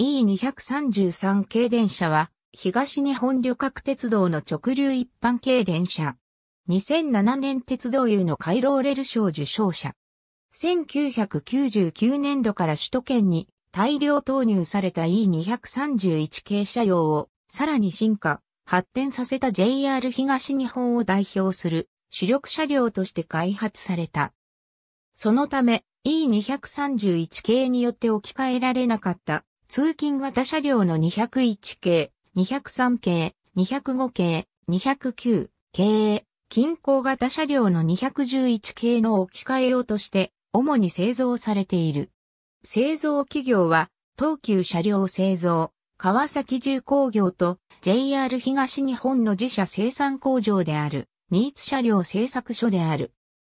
E233 系電車は、東日本旅客鉄道の直流一般系電車。2007年鉄道優の回廊レル賞受賞者。1999年度から首都圏に大量投入された E231 系車両をさらに進化、発展させた JR 東日本を代表する主力車両として開発された。そのため E231 系によって置き換えられなかった通勤型車両の201系、203系、205系、209系、近郊型車両の211系の置き換え用として、主に製造されている。製造企業は、東急車両製造、川崎重工業と JR 東日本の自社生産工場である、ニーツ車両製作所である。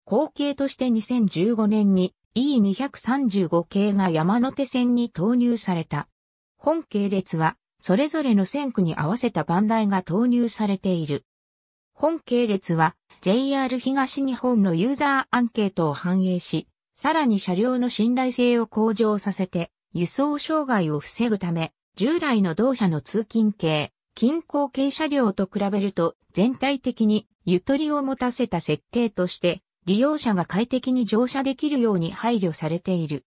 後継として2015年に E235 系が山手線に投入された。本系列は、それぞれの線区に合わせた番台が投入されている。本系列は JR 東日本のユーザーアンケートを反映し、さらに車両の信頼性を向上させて、輸送障害を防ぐため、従来の同社の通勤系、近郊系車両と比べると全体的にゆとりを持たせた設計として、利用者が快適に乗車できるように配慮されている。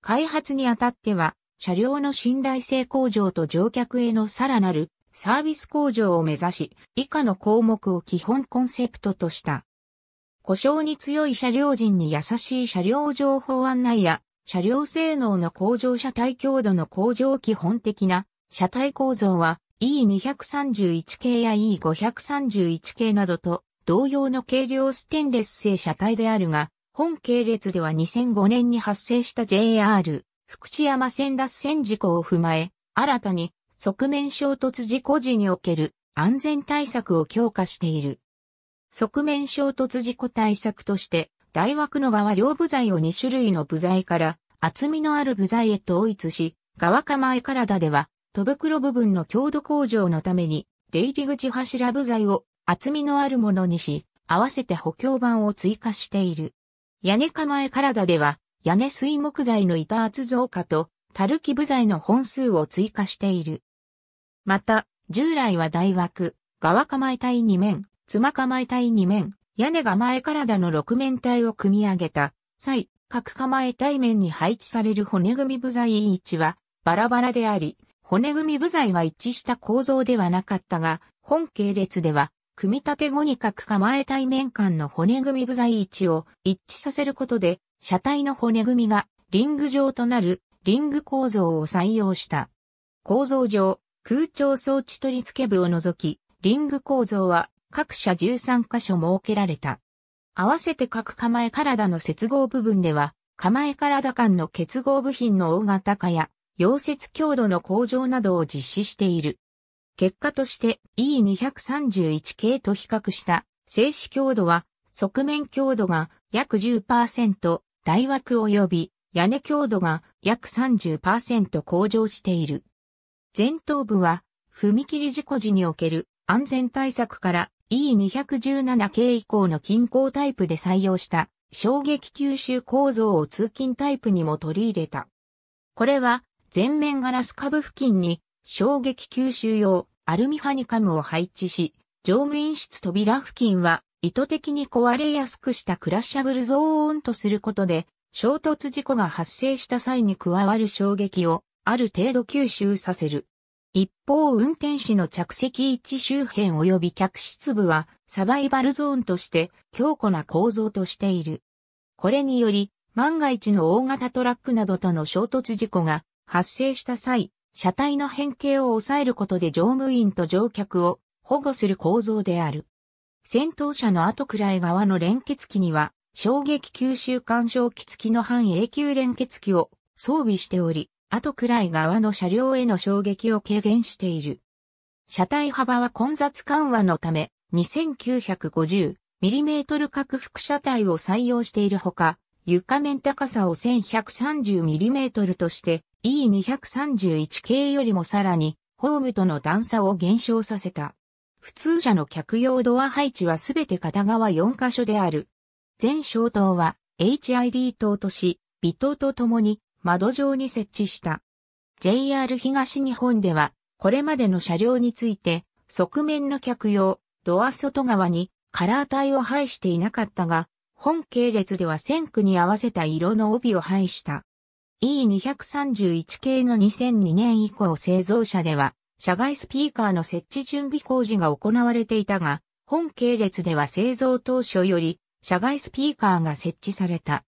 開発にあたっては、車両の信頼性向上と乗客へのさらなるサービス向上を目指し、以下の項目を基本コンセプトとした。故障に強い車両人に優しい車両情報案内や、車両性能の向上車体強度の向上基本的な車体構造は E231 系や E531 系などと同様の軽量ステンレス製車体であるが、本系列では2005年に発生した JR 福知山線脱線事故を踏まえ、新たに側面衝突事故時における安全対策を強化している。側面衝突事故対策として、大枠の側両部材を2種類の部材から厚みのある部材へ統一し、側構え体では、戸袋部分の強度向上のために、出入り口柱部材を厚みのあるものにし、合わせて補強板を追加している。屋根構え体では、屋根水木材の板厚増加と、る木部材の本数を追加している。また、従来は大枠、側構え体2面、妻構え体2面、屋根が前体の6面体を組み上げた際、各構え体面に配置される骨組み部材位置はバラバラであり、骨組み部材が一致した構造ではなかったが、本系列では、組み立て後に各構え体面間の骨組み部材位置を一致させることで、車体の骨組みがリング状となるリング構造を採用した。構造上、空調装置取り付け部を除き、リング構造は各社13箇所設けられた。合わせて各構え体の接合部分では、構え体間の結合部品の大型化や、溶接強度の向上などを実施している。結果として E231 系と比較した静止強度は側面強度が約10%、大枠及び屋根強度が約30%向上している。前頭部は踏切事故時における安全対策から E217 系以降の均衡タイプで採用した衝撃吸収構造を通勤タイプにも取り入れた。これは前面ガラス下部付近に衝撃吸収用アルミハニカムを配置し、乗務員室扉付近は意図的に壊れやすくしたクラッシャブルゾーンとすることで、衝突事故が発生した際に加わる衝撃をある程度吸収させる。一方運転士の着席位置周辺及び客室部はサバイバルゾーンとして強固な構造としている。これにより万が一の大型トラックなどとの衝突事故が発生した際、車体の変形を抑えることで乗務員と乗客を保護する構造である。戦闘車の後くらい側の連結機には、衝撃吸収干渉機付きの半永久連結機を装備しており、後くらい側の車両への衝撃を軽減している。車体幅は混雑緩和のため、2950mm 角副車体を採用しているほか、床面高さを 1130mm として E231 系よりもさらにホームとの段差を減少させた。普通車の客用ドア配置はすべて片側4箇所である。全小灯は HID 灯とし、微灯とともに窓上に設置した。JR 東日本では、これまでの車両について、側面の客用、ドア外側にカラー帯を配していなかったが、本系列では線区に合わせた色の帯を配した。E231 系の2002年以降製造車では、社外スピーカーの設置準備工事が行われていたが、本系列では製造当初より社外スピーカーが設置された。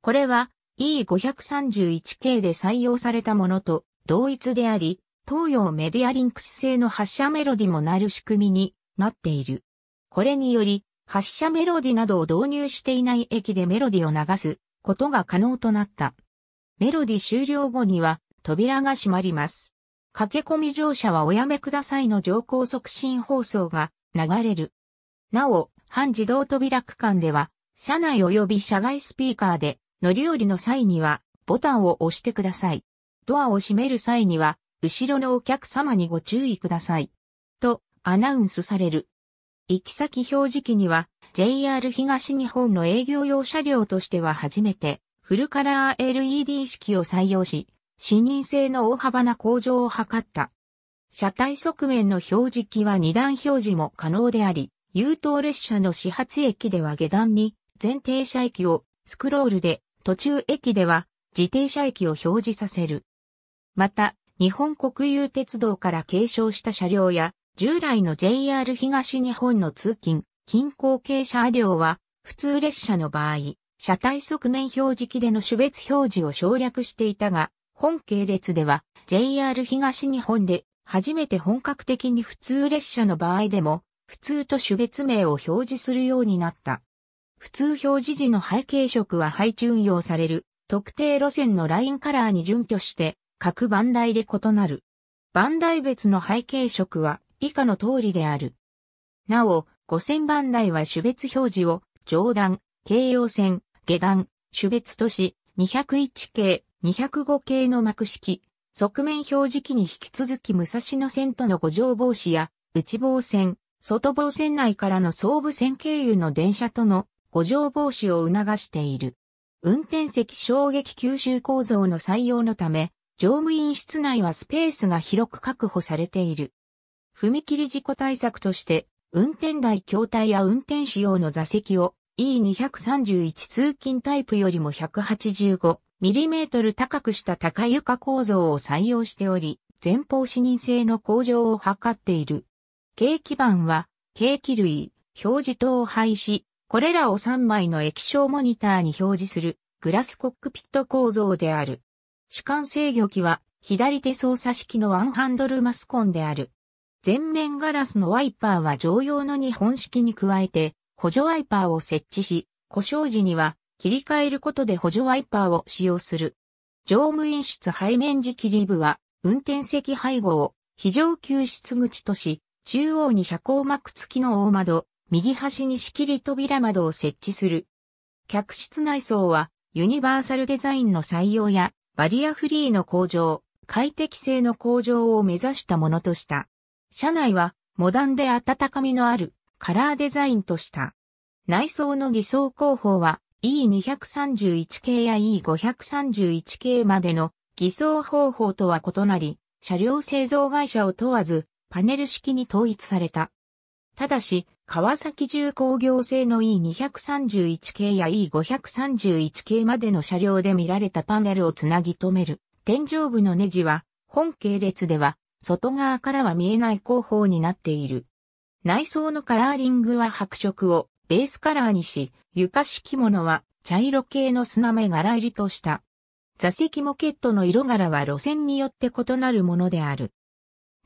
これは E531 系で採用されたものと同一であり、東洋メディアリンクス製の発射メロディもなる仕組みになっている。これにより、発射メロディなどを導入していない駅でメロディを流すことが可能となった。メロディ終了後には扉が閉まります。駆け込み乗車はおやめくださいの乗降促進放送が流れる。なお、半自動扉区間では、車内及び車外スピーカーで乗り降りの際にはボタンを押してください。ドアを閉める際には、後ろのお客様にご注意ください。と、アナウンスされる。行き先表示器には、JR 東日本の営業用車両としては初めて、フルカラー LED 式を採用し、視認性の大幅な向上を図った。車体側面の表示器は二段表示も可能であり、優等列車の始発駅では下段に前停車駅をスクロールで途中駅では自停車駅を表示させる。また、日本国有鉄道から継承した車両や従来の JR 東日本の通勤、近郊系車両は普通列車の場合、車体側面表示器での種別表示を省略していたが、本系列では JR 東日本で初めて本格的に普通列車の場合でも普通と種別名を表示するようになった。普通表示時の背景色は配置運用される特定路線のラインカラーに準拠して各番台で異なる。番台別の背景色は以下の通りである。なお、5000番台は種別表示を上段、京葉線、下段、種別都市、201系、205系の幕式、側面表示器に引き続き武蔵野線との五条防止や、内房線、外房線内からの総武線経由の電車との五条防止を促している。運転席衝撃吸収構造の採用のため、乗務員室内はスペースが広く確保されている。踏切事故対策として、運転台筐体や運転手用の座席を E231 通勤タイプよりも185、ミリメートル高くした高床構造を採用しており、前方視認性の向上を図っている。軽基板は、軽機類、表示灯を配し、これらを3枚の液晶モニターに表示するグラスコックピット構造である。主観制御機は左手操作式のワンハンドルマスコンである。前面ガラスのワイパーは常用の2本式に加えて補助ワイパーを設置し、故障時には切り替えることで補助ワイパーを使用する。乗務員室背面時切り部は、運転席背後を非常救出口とし、中央に車高膜付きの大窓、右端に仕切り扉窓を設置する。客室内装は、ユニバーサルデザインの採用や、バリアフリーの向上、快適性の向上を目指したものとした。車内は、モダンで温かみのある、カラーデザインとした。内装の偽装工法は、E231 系や E531 系までの偽装方法とは異なり、車両製造会社を問わず、パネル式に統一された。ただし、川崎重工業製の E231 系や E531 系までの車両で見られたパネルをつなぎ止める。天井部のネジは、本系列では、外側からは見えない工法になっている。内装のカラーリングは白色を、ベースカラーにし、床敷物は茶色系の砂目柄入りとした。座席モケットの色柄は路線によって異なるものである。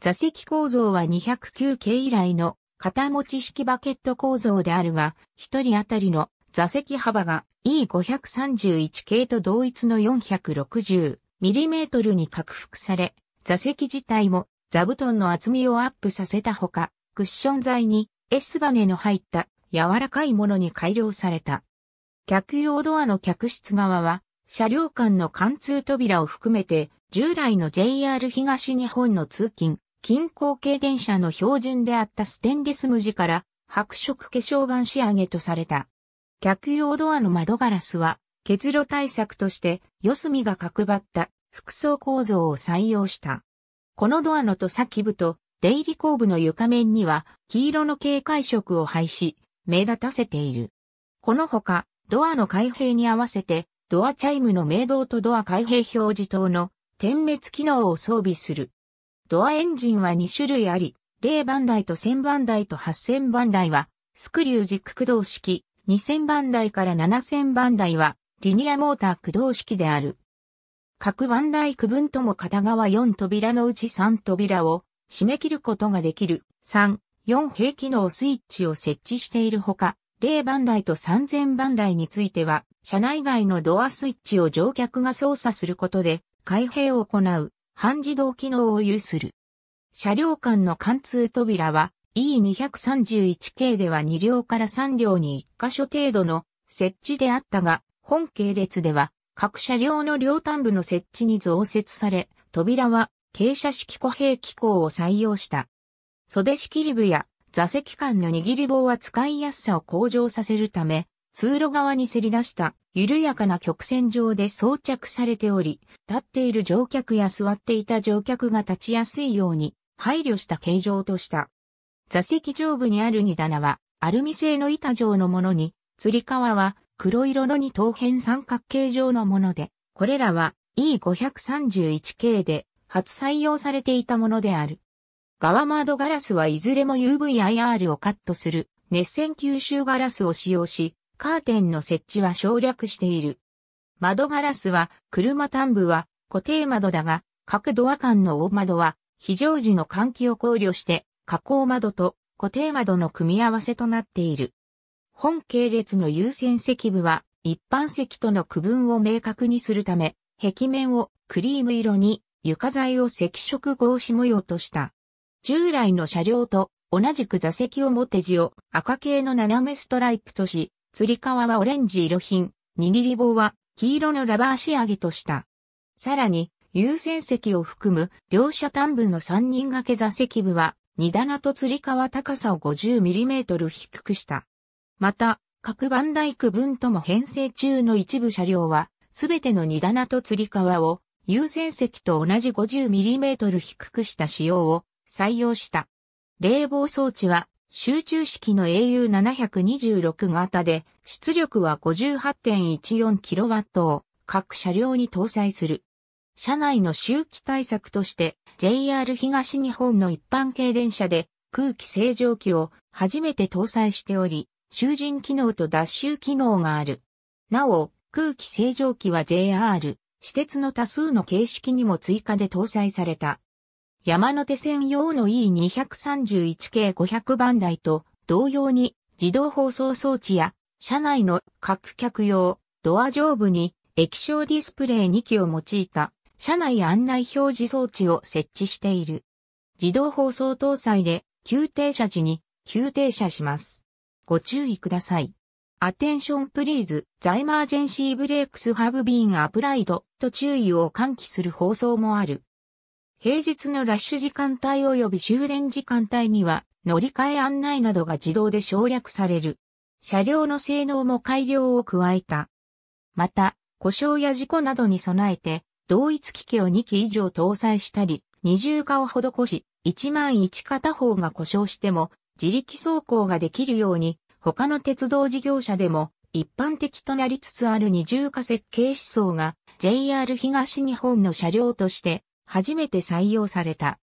座席構造は209系以来の型持ち式バケット構造であるが、1人当たりの座席幅が E531 系と同一の 460mm に拡幅され、座席自体も座布団の厚みをアップさせたほか、クッション材に S バネの入った柔らかいものに改良された。客用ドアの客室側は、車両間の貫通扉を含めて、従来の JR 東日本の通勤、近郊系電車の標準であったステンレス無地から、白色化粧板仕上げとされた。客用ドアの窓ガラスは、結露対策として、四隅が角張った複層構造を採用した。このドアのと先部と出入り後部の床面には黄色の警戒色を配し、目立たせている。このほか、ドアの開閉に合わせて、ドアチャイムの明動とドア開閉表示灯の点滅機能を装備する。ドアエンジンは2種類あり、0番台と1000番台と8000番台は、スクリュー軸駆動式、2000番台から7000番台は、リニアモーター駆動式である。各番台区分とも片側4扉のうち3扉を締め切ることができる。3、4平機能スイッチを設置しているほか、0番台と3000番台については、車内外のドアスイッチを乗客が操作することで、開閉を行う、半自動機能を有する。車両間の貫通扉は、E231 系では2両から3両に1箇所程度の設置であったが、本系列では、各車両の両端部の設置に増設され、扉は、傾斜式固閉機構を採用した。袖仕切り部や座席間の握り棒は使いやすさを向上させるため、通路側にせり出した緩やかな曲線上で装着されており、立っている乗客や座っていた乗客が立ちやすいように配慮した形状とした。座席上部にある荷棚はアルミ製の板状のものに、吊り革は黒色の二等辺三角形状のもので、これらは E531 系で初採用されていたものである。側窓ガラスはいずれも UVIR をカットする熱線吸収ガラスを使用し、カーテンの設置は省略している。窓ガラスは、車端部は固定窓だが、各ドア間の大窓は、非常時の換気を考慮して、加工窓と固定窓の組み合わせとなっている。本系列の優先席部は、一般席との区分を明確にするため、壁面をクリーム色に床材を赤色格子模様とした。従来の車両と同じく座席表地を赤系の斜めストライプとし、釣り革はオレンジ色品、握り棒は黄色のラバー仕上げとした。さらに、優先席を含む両車端部の3人掛け座席部は、荷棚と釣り革高さを 50mm 低くした。また、各バンダイ分とも編成中の一部車両は、すべての荷棚と釣り革を優先席と同じ 50mm 低くした仕様を採用した。冷房装置は集中式の AU726 型で出力は 58.14kW を各車両に搭載する。車内の周期対策として JR 東日本の一般軽電車で空気清浄機を初めて搭載しており、集塵機能と脱臭機能がある。なお、空気清浄機は JR、私鉄の多数の形式にも追加で搭載された。山手線用の E231 系500番台と同様に自動放送装置や車内の各客用ドア上部に液晶ディスプレイ2機を用いた車内案内表示装置を設置している。自動放送搭載で急停車時に急停車します。ご注意ください。アテンションプリーズ、ザイマージェンシーブレークスハブビーンアプライドと注意を喚起する放送もある。平日のラッシュ時間帯及び終電時間帯には乗り換え案内などが自動で省略される。車両の性能も改良を加えた。また、故障や事故などに備えて、同一機器を2機以上搭載したり、二重化を施し、1万1片方が故障しても、自力走行ができるように、他の鉄道事業者でも一般的となりつつある二重化設計思想が JR 東日本の車両として初めて採用された。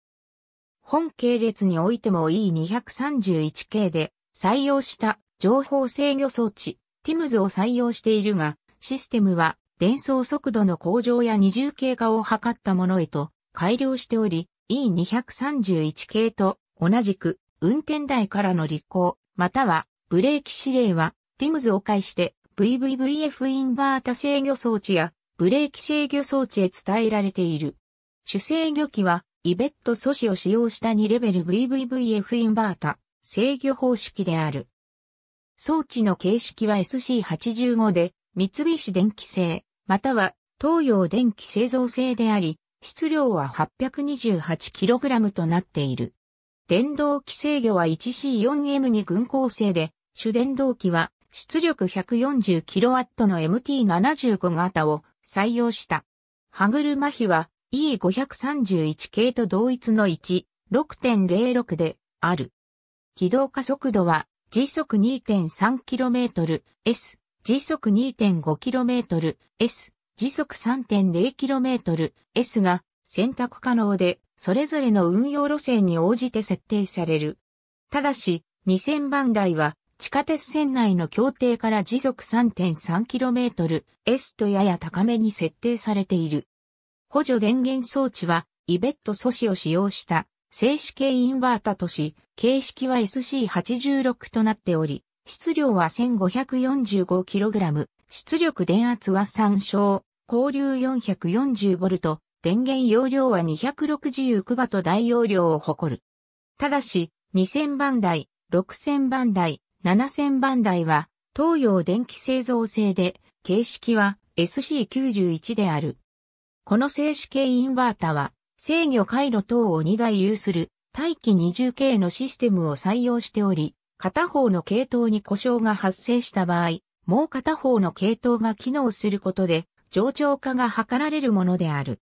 本系列においても E231 系で採用した情報制御装置 TIMS を採用しているが、システムは伝送速度の向上や二重経過を図ったものへと改良しており、E231 系と同じく運転台からの履行、またはブレーキ指令は TIMS を介して VVVF インバータ制御装置やブレーキ制御装置へ伝えられている。主制御機は、イベット素子を使用した2レベル VVVF インバータ、制御方式である。装置の形式は SC85 で、三菱電気製、または東洋電気製造製であり、質量は 828kg となっている。電動機制御は 1C4M に軍構成で、主電動機は出力 140kW の MT75 型を採用した。歯車比は E531 系と同一の置6.06である。軌道加速度は時速 2.3km、S、時速 2.5km、S、時速 3.0km、S が選択可能で、それぞれの運用路線に応じて設定される。ただし、2000番台は地下鉄線内の協定から時速 3.3km、S とやや高めに設定されている。補助電源装置は、イベット素子を使用した静止系インバータとし、形式は SC86 となっており、質量は 1545kg、出力電圧は3小、交流 440V、電源容量は2 6 9バと大容量を誇る。ただし、2000番台、6000番台、7000番台は、東洋電気製造製で、形式は SC91 である。この静止系インバータは、制御回路等を2台有する、大気二重系のシステムを採用しており、片方の系統に故障が発生した場合、もう片方の系統が機能することで、上長化が図られるものである。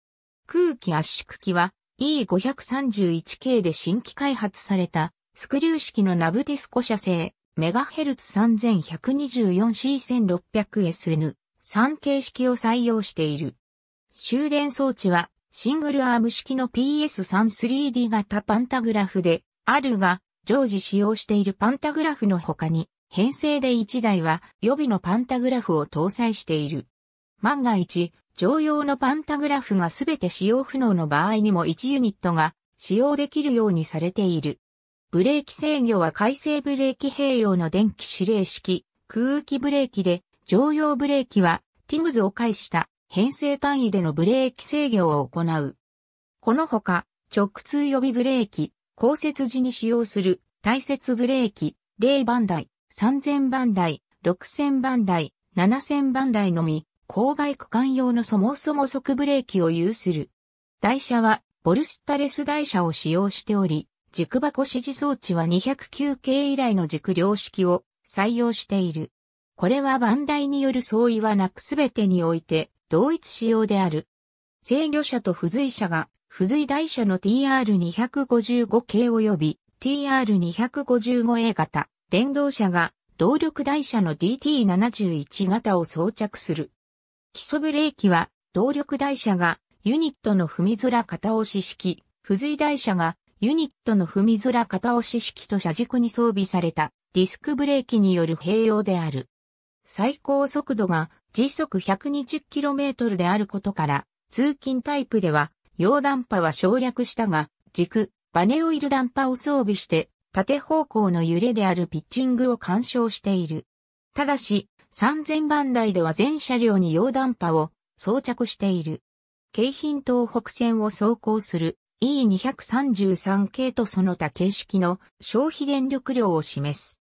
空気圧縮機は E531 系で新規開発されたスクリュー式のナブディスコ社製 MHz3124C1600SN3 形式を採用している。終電装置はシングルアーム式の PS33D 型パンタグラフであるが、常時使用しているパンタグラフの他に、編成で1台は予備のパンタグラフを搭載している。万が一、常用のパンタグラフがすべて使用不能の場合にも1ユニットが使用できるようにされている。ブレーキ制御は回生ブレーキ併用の電気指令式、空気ブレーキで、常用ブレーキは、ティムズを介した編成単位でのブレーキ制御を行う。このほか、直通予備ブレーキ、降雪時に使用する、大雪ブレーキ、0番台、3000番台、6000番台、7000番台のみ、勾配区間用のそもそも速ブレーキを有する。台車は、ボルスタレス台車を使用しており、軸箱指示装置は2 0 9系以来の軸量式を採用している。これは番台による相違はなくすべてにおいて、同一仕様である。制御車と付随車が、付随台車の TR255 系及び TR255A 型、電動車が動力台車の DT71 型を装着する。基礎ブレーキは、動力台車がユニットの踏みづら片押し式、付随台車がユニットの踏みづら片押し式と車軸に装備されたディスクブレーキによる併用である。最高速度が時速 120km であることから、通勤タイプでは、溶断波は省略したが、軸、バネオイルダンパを装備して、縦方向の揺れであるピッチングを干渉している。ただし、3000番台では全車両に溶断波を装着している。京浜東北線を走行する E233 系とその他形式の消費電力量を示す。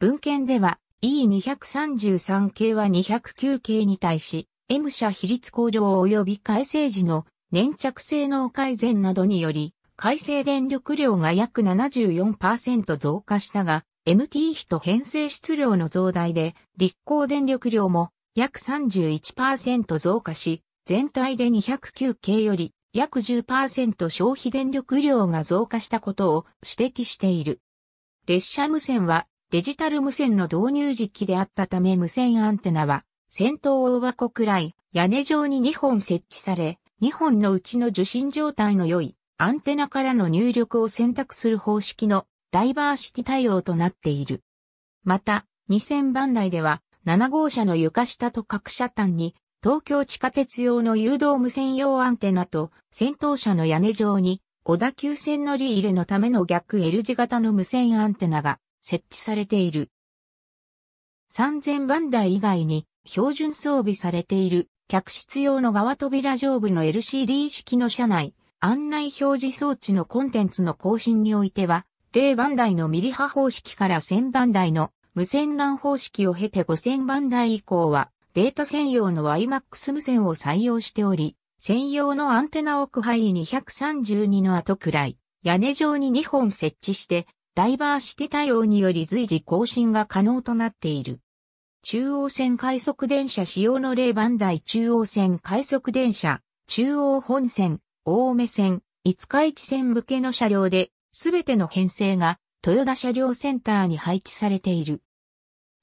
文献では E233 系は209系に対し、M 社比率向上及び改正時の粘着性能改善などにより、改正電力量が約74%増加したが、MT 比と編成質量の増大で、立候電力量も約31%増加し、全体で209系より約10%消費電力量が増加したことを指摘している。列車無線はデジタル無線の導入時期であったため無線アンテナは、先頭大箱くらい屋根上に2本設置され、2本のうちの受信状態の良いアンテナからの入力を選択する方式のダイバーシティ対応となっている。また、2000番台では7号車の床下と各車端に東京地下鉄用の誘導無線用アンテナと先頭車の屋根上に小田急線乗り入れのための逆 L 字型の無線アンテナが設置されている。3000番台以外に標準装備されている客室用の側扉上部の LCD 式の車内案内表示装置のコンテンツの更新においては、0番台のミリ波方式から1000番台の無線 LAN 方式を経て5000番台以降は、データ専用の y m a x 無線を採用しており、専用のアンテナ奥範囲232の後くらい、屋根上に2本設置して、ダイバーシティ対応により随時更新が可能となっている。中央線快速電車使用の例番台中央線快速電車、中央本線、大梅線、五日市線向けの車両で、すべての編成が豊田車両センターに配置されている。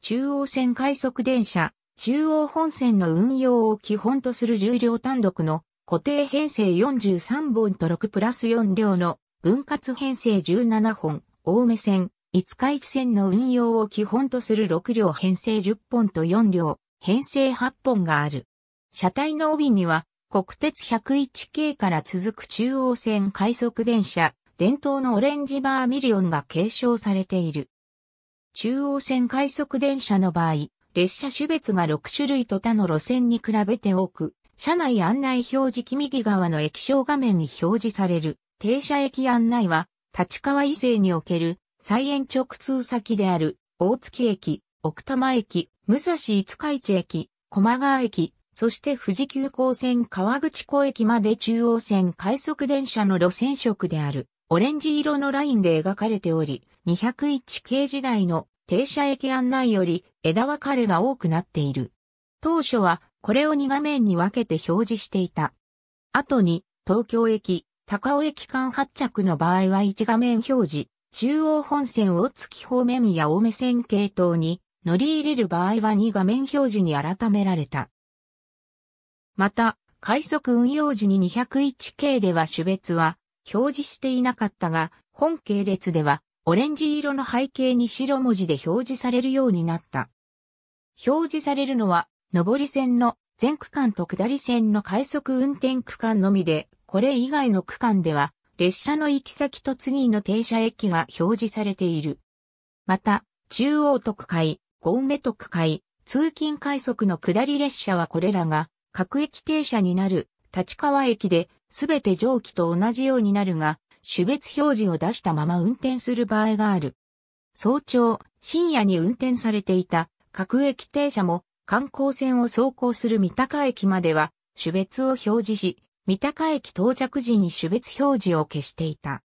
中央線快速電車、中央本線の運用を基本とする重量単独の固定編成43本と6プラス4両の分割編成17本、青梅線、五日市線の運用を基本とする6両編成10本と4両編成8本がある。車体の帯には国鉄101系から続く中央線快速電車、伝統のオレンジバーミリオンが継承されている。中央線快速電車の場合、列車種別が6種類と他の路線に比べて多く、車内案内表示機右側の液晶画面に表示される停車駅案内は立川伊勢における再延直通先である大月駅、奥多摩駅、武蔵五日市駅、駒川駅、そして富士急行線川口湖駅まで中央線快速電車の路線色であるオレンジ色のラインで描かれており、201系時代の停車駅案内より枝分かれが多くなっている。当初はこれを2画面に分けて表示していた。後に東京駅、高尾駅間発着の場合は1画面表示、中央本線大月方面や青梅線系統に乗り入れる場合は2画面表示に改められた。また、快速運用時に201系では種別は表示していなかったが、本系列ではオレンジ色の背景に白文字で表示されるようになった。表示されるのは、上り線の全区間と下り線の快速運転区間のみで、これ以外の区間では、列車の行き先と次の停車駅が表示されている。また、中央特快、ゴーメ特快、通勤快速の下り列車はこれらが、各駅停車になる、立川駅で、すべて蒸気と同じようになるが、種別表示を出したまま運転する場合がある。早朝、深夜に運転されていた各駅停車も観光船を走行する三鷹駅までは種別を表示し、三鷹駅到着時に種別表示を消していた。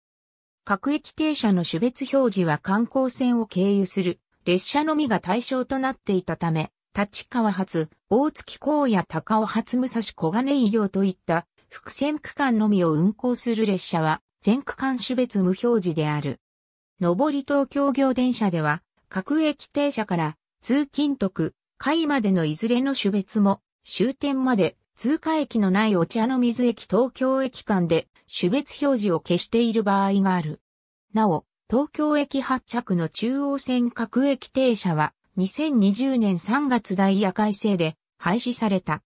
各駅停車の種別表示は観光線を経由する列車のみが対象となっていたため、立川発、大月港や高尾発武蔵小金井行といった伏線区間のみを運行する列車は全区間種別無表示である。上り東京行電車では各駅停車から通勤徳、位までのいずれの種別も終点まで通過駅のないお茶の水駅東京駅間で種別表示を消している場合がある。なお、東京駅発着の中央線各駅停車は2020年3月ダイヤ改正で廃止された。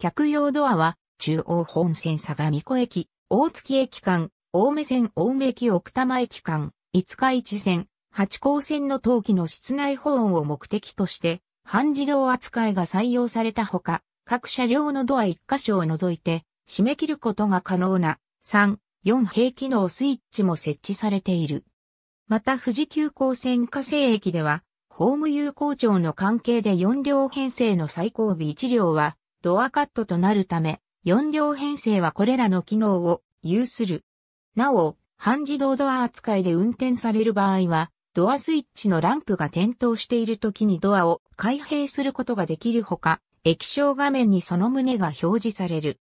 客用ドアは中央本線相模湖駅、大月駅間、青梅線青梅駅奥多摩駅間、五日市線、八高線の陶器の室内保温を目的として、半自動扱いが採用されたほか、各車両のドア1箇所を除いて、締め切ることが可能な3、4平機能スイッチも設置されている。また富士急行線火星駅では、ホーム有効庁の関係で4両編成の最後尾1両はドアカットとなるため、4両編成はこれらの機能を有する。なお、半自動ドア扱いで運転される場合は、ドアスイッチのランプが点灯している時にドアを開閉することができるほか、液晶画面にその旨が表示される。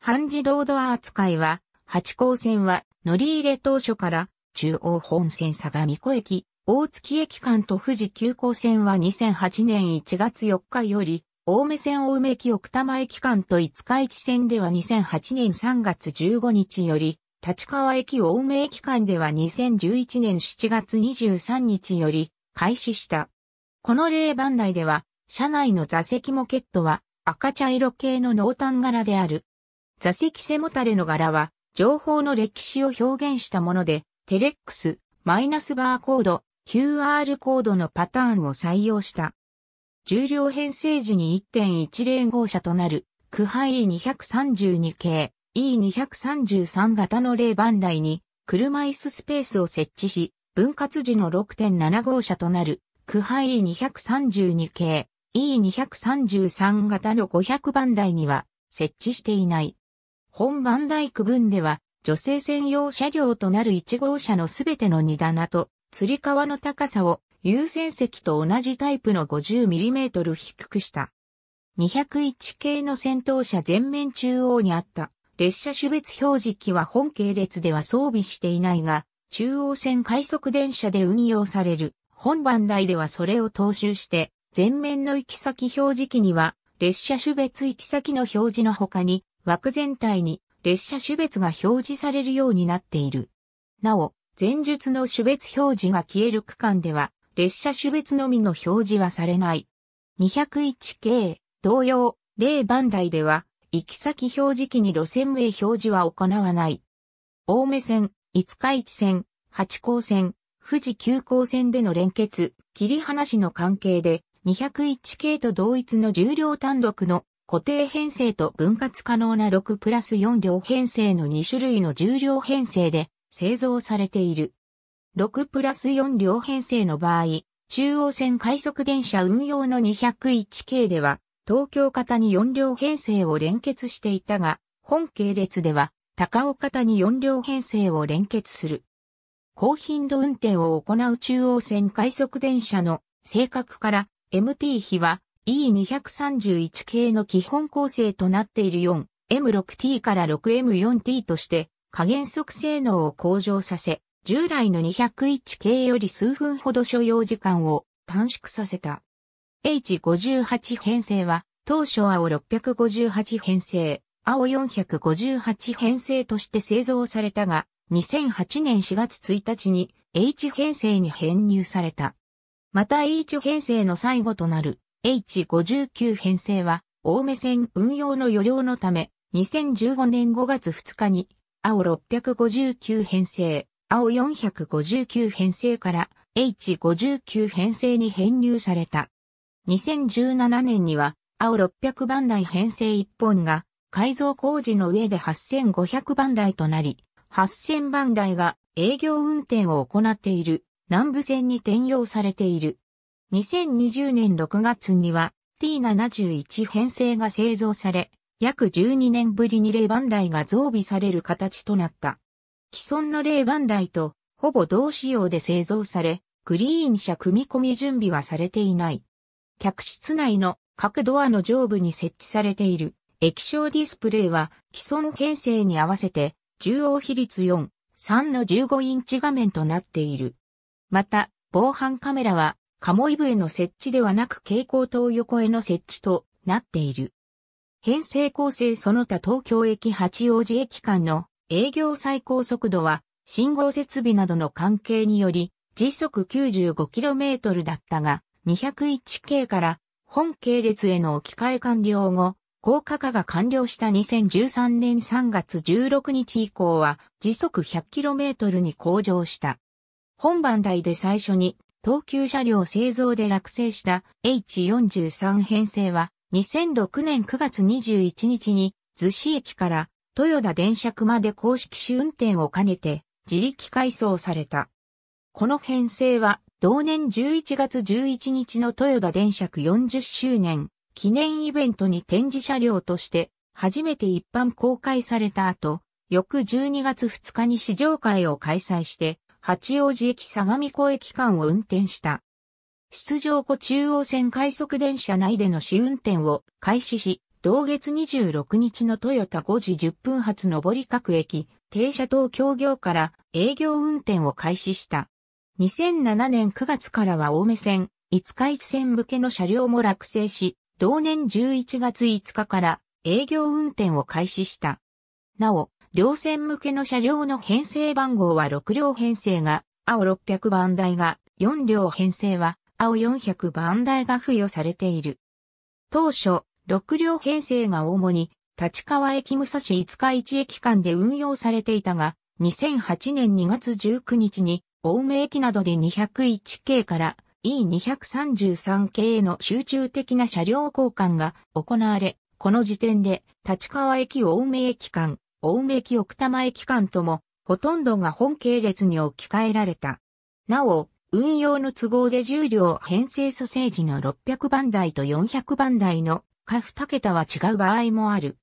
半自動ドア扱いは、八高線は乗り入れ当初から中央本線相模湖駅、大月駅間と富士急行線は2008年1月4日より、青梅線青梅駅奥多摩駅間と五日市線では2008年3月15日より、立川駅青梅駅間では2011年7月23日より開始した。この例番内では車内の座席モケットは赤茶色系の濃淡柄である。座席背もたれの柄は、情報の歴史を表現したもので、テレックス、マイナスバーコード、QR コードのパターンを採用した。重量編成時に1.10号車となる、区配 E232 系、E233 型の例番台に、車椅子スペースを設置し、分割時の6.7号車となる、区配 E232 系、E233 型の500番台には設置していない。本番台区分では女性専用車両となる1号車のすべての荷棚と釣り革の高さを優先席と同じタイプの 50mm 低くした。201系の先頭車前面中央にあった列車種別表示機は本系列では装備していないが、中央線快速電車で運用される本番台ではそれを踏襲して前面の行き先表示器には、列車種別行き先の表示の他に、枠全体に列車種別が表示されるようになっている。なお、前述の種別表示が消える区間では、列車種別のみの表示はされない。201系、同様、0番台では、行き先表示器に路線名表示は行わない。青梅線、五日市線、八高線、富士急行線での連結、切り離しの関係で、201系と同一の重量単独の固定編成と分割可能な6プラス4両編成の2種類の重量編成で製造されている。6プラス4両編成の場合、中央線快速電車運用の201系では、東京型に4両編成を連結していたが、本系列では、高尾型に4両編成を連結する。高頻度運転を行う中央線快速電車の性格から MT 比は E231 系の基本構成となっている 4M6T から 6M4T として加減速性能を向上させ、従来の201系より数分ほど所要時間を短縮させた。H58 編成は当初青658編成、青458編成として製造されたが、2008年4月1日に H 編成に編入された。また H 編成の最後となる H59 編成は、青目線運用の余剰のため、2015年5月2日に、青659編成、青459編成から H59 編成に編入された。2017年には、青600番台編成1本が、改造工事の上で8500番台となり、8000番台が営業運転を行っている南部線に転用されている。2020年6月には T71 編成が製造され、約12年ぶりに霊番台が増備される形となった。既存の霊番台とほぼ同仕様で製造され、クリーン車組み込み準備はされていない。客室内の各ドアの上部に設置されている液晶ディスプレイは既存編成に合わせて中央比率4、3の15インチ画面となっている。また、防犯カメラは、鴨イブへの設置ではなく蛍光灯横への設置となっている。編成構成その他東京駅八王子駅間の営業最高速度は、信号設備などの関係により、時速 95km だったが、201系から本系列への置き換え完了後、高架化が完了した2013年3月16日以降は時速 100km に向上した。本番台で最初に東急車両製造で落成した H43 編成は2006年9月21日に逗子駅から豊田電車区まで公式試運転を兼ねて自力改装された。この編成は同年11月11日の豊田電車区40周年記念イベントに展示車両として初めて一般公開された後、翌12月2日に試乗会を開催して八王子駅相模湖駅間を運転した。出場後中央線快速電車内での試運転を開始し、同月26日のトヨタ5時10分発上り各駅、停車等協業から営業運転を開始した。2007年9月からは青梅線、五日市線向けの車両も落成し、同年11月5日から営業運転を開始した。なお、両線向けの車両の編成番号は6両編成が青600番台が4両編成は青400番台が付与されている。当初、6両編成が主に立川駅武蔵五日市駅間で運用されていたが、2008年2月19日に青梅駅などで201系から E233 系への集中的な車両交換が行われ、この時点で立川駅青梅駅間、青梅駅奥多摩駅間とも、ほとんどが本系列に置き換えられた。なお、運用の都合で重量編成蘇生時の600番台と400番台の下2桁は違う場合もある。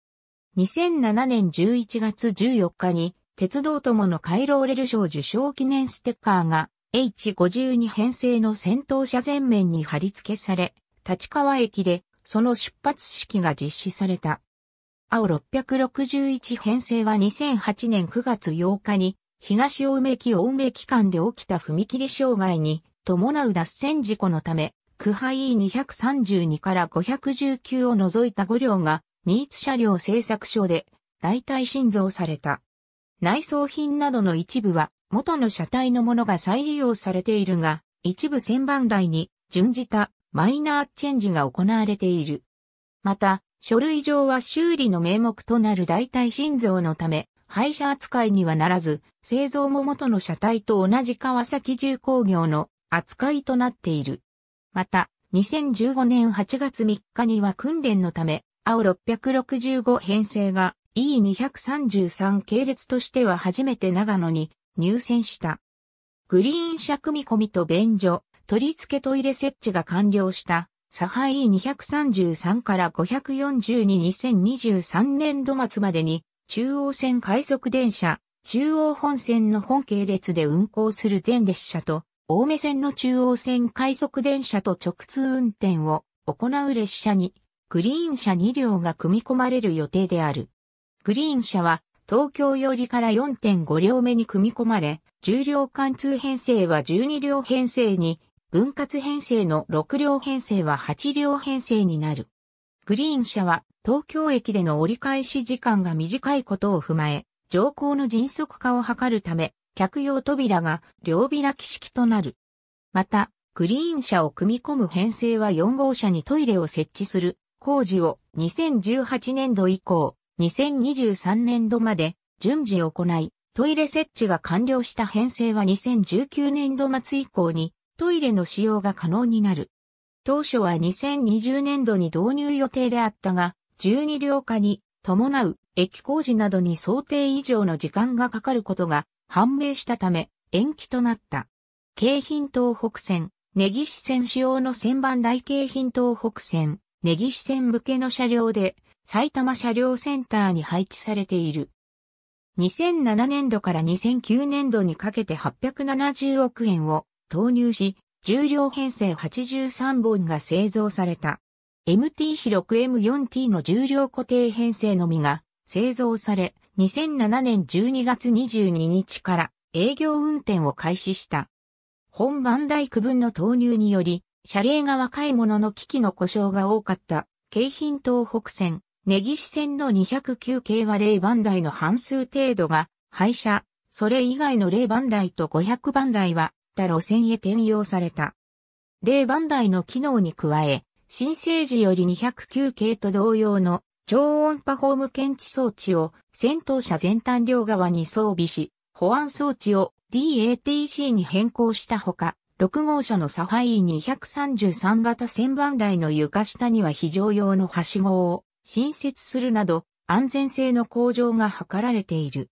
2007年11月14日に鉄道友のカイローレル賞受賞記念ステッカーが H52 編成の先頭車前面に貼り付けされ、立川駅でその出発式が実施された。青661編成は2008年9月8日に、東青梅駅大梅期間で起きた踏切障害に伴う脱線事故のため、区配 E232 から519を除いた5両が、ニーツ車両製作所で代替新造された。内装品などの一部は、元の車体のものが再利用されているが、一部旋盤台に準じたマイナーチェンジが行われている。また、書類上は修理の名目となる代替心臓のため、廃車扱いにはならず、製造も元の車体と同じ川崎重工業の扱いとなっている。また、2015年8月3日には訓練のため、青665編成が E233 系列としては初めて長野に入選した。グリーン車組み込みと便所、取り付けトイレ設置が完了したサハイ233から542 2023年度末までに中央線快速電車、中央本線の本系列で運行する全列車と、青梅線の中央線快速電車と直通運転を行う列車に、グリーン車2両が組み込まれる予定である。グリーン車は、東京寄りから4.5両目に組み込まれ、重量貫通編成は12両編成に分割編成の6両編成は8両編成になる。グリーン車は東京駅での折り返し時間が短いことを踏まえ、乗降の迅速化を図るため、客用扉が両開き式となる。また、グリーン車を組み込む編成は4号車にトイレを設置する工事を2018年度以降、2023年度まで順次行い、トイレ設置が完了した編成は2019年度末以降にトイレの使用が可能になる。当初は2020年度に導入予定であったが、12両化に伴う駅工事などに想定以上の時間がかかることが判明したため延期となった。京浜東北線、根岸線使用の旋盤台京浜東北線、根岸線向けの車両で埼玉車両センターに配置されている。2007年度から2009年度にかけて870億円を投入し、重量編成83本が製造された。MT 広く m 4 t の重量固定編成のみが製造され、2007年12月22日から営業運転を開始した。本番台区分の投入により、車齢が若いものの機器の故障が多かった、京浜東北線、根岸線の209系は0番台の半数程度が廃車、それ以外の0番台と500番台はった路線へ転用された。0番台の機能に加え、新生児より209系と同様の超音波ホーム検知装置を先頭車全端両側に装備し、保安装置を DATC に変更したほか、6号車のサファイ233型1000番台の床下には非常用のはしごを新設するなど安全性の向上が図られている。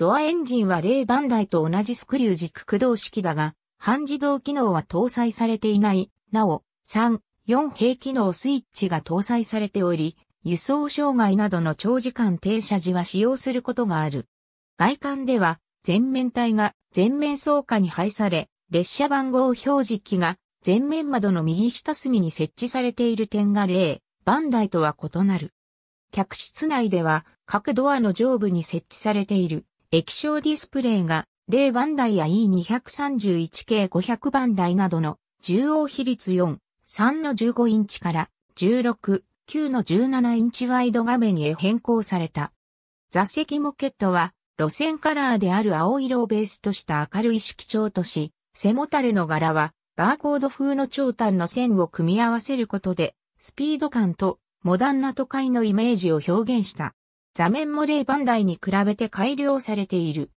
ドアエンジンは0番台と同じスクリュー軸駆動式だが、半自動機能は搭載されていない。なお、3、4平機能スイッチが搭載されており、輸送障害などの長時間停車時は使用することがある。外観では、全面体が全面倉架に配され、列車番号表示機が前面窓の右下隅に設置されている点が0、番台とは異なる。客室内では各ドアの上部に設置されている液晶ディスプレイが、0番台や E231 系500番台などの重央比率4、3の15インチから16、9の17インチワイド画面へ変更された。座席モケットは路線カラーである青色をベースとした明るい色調とし、背もたれの柄はバーコード風の長短の線を組み合わせることで、スピード感とモダンな都会のイメージを表現した。座面もン番台に比べて改良されている。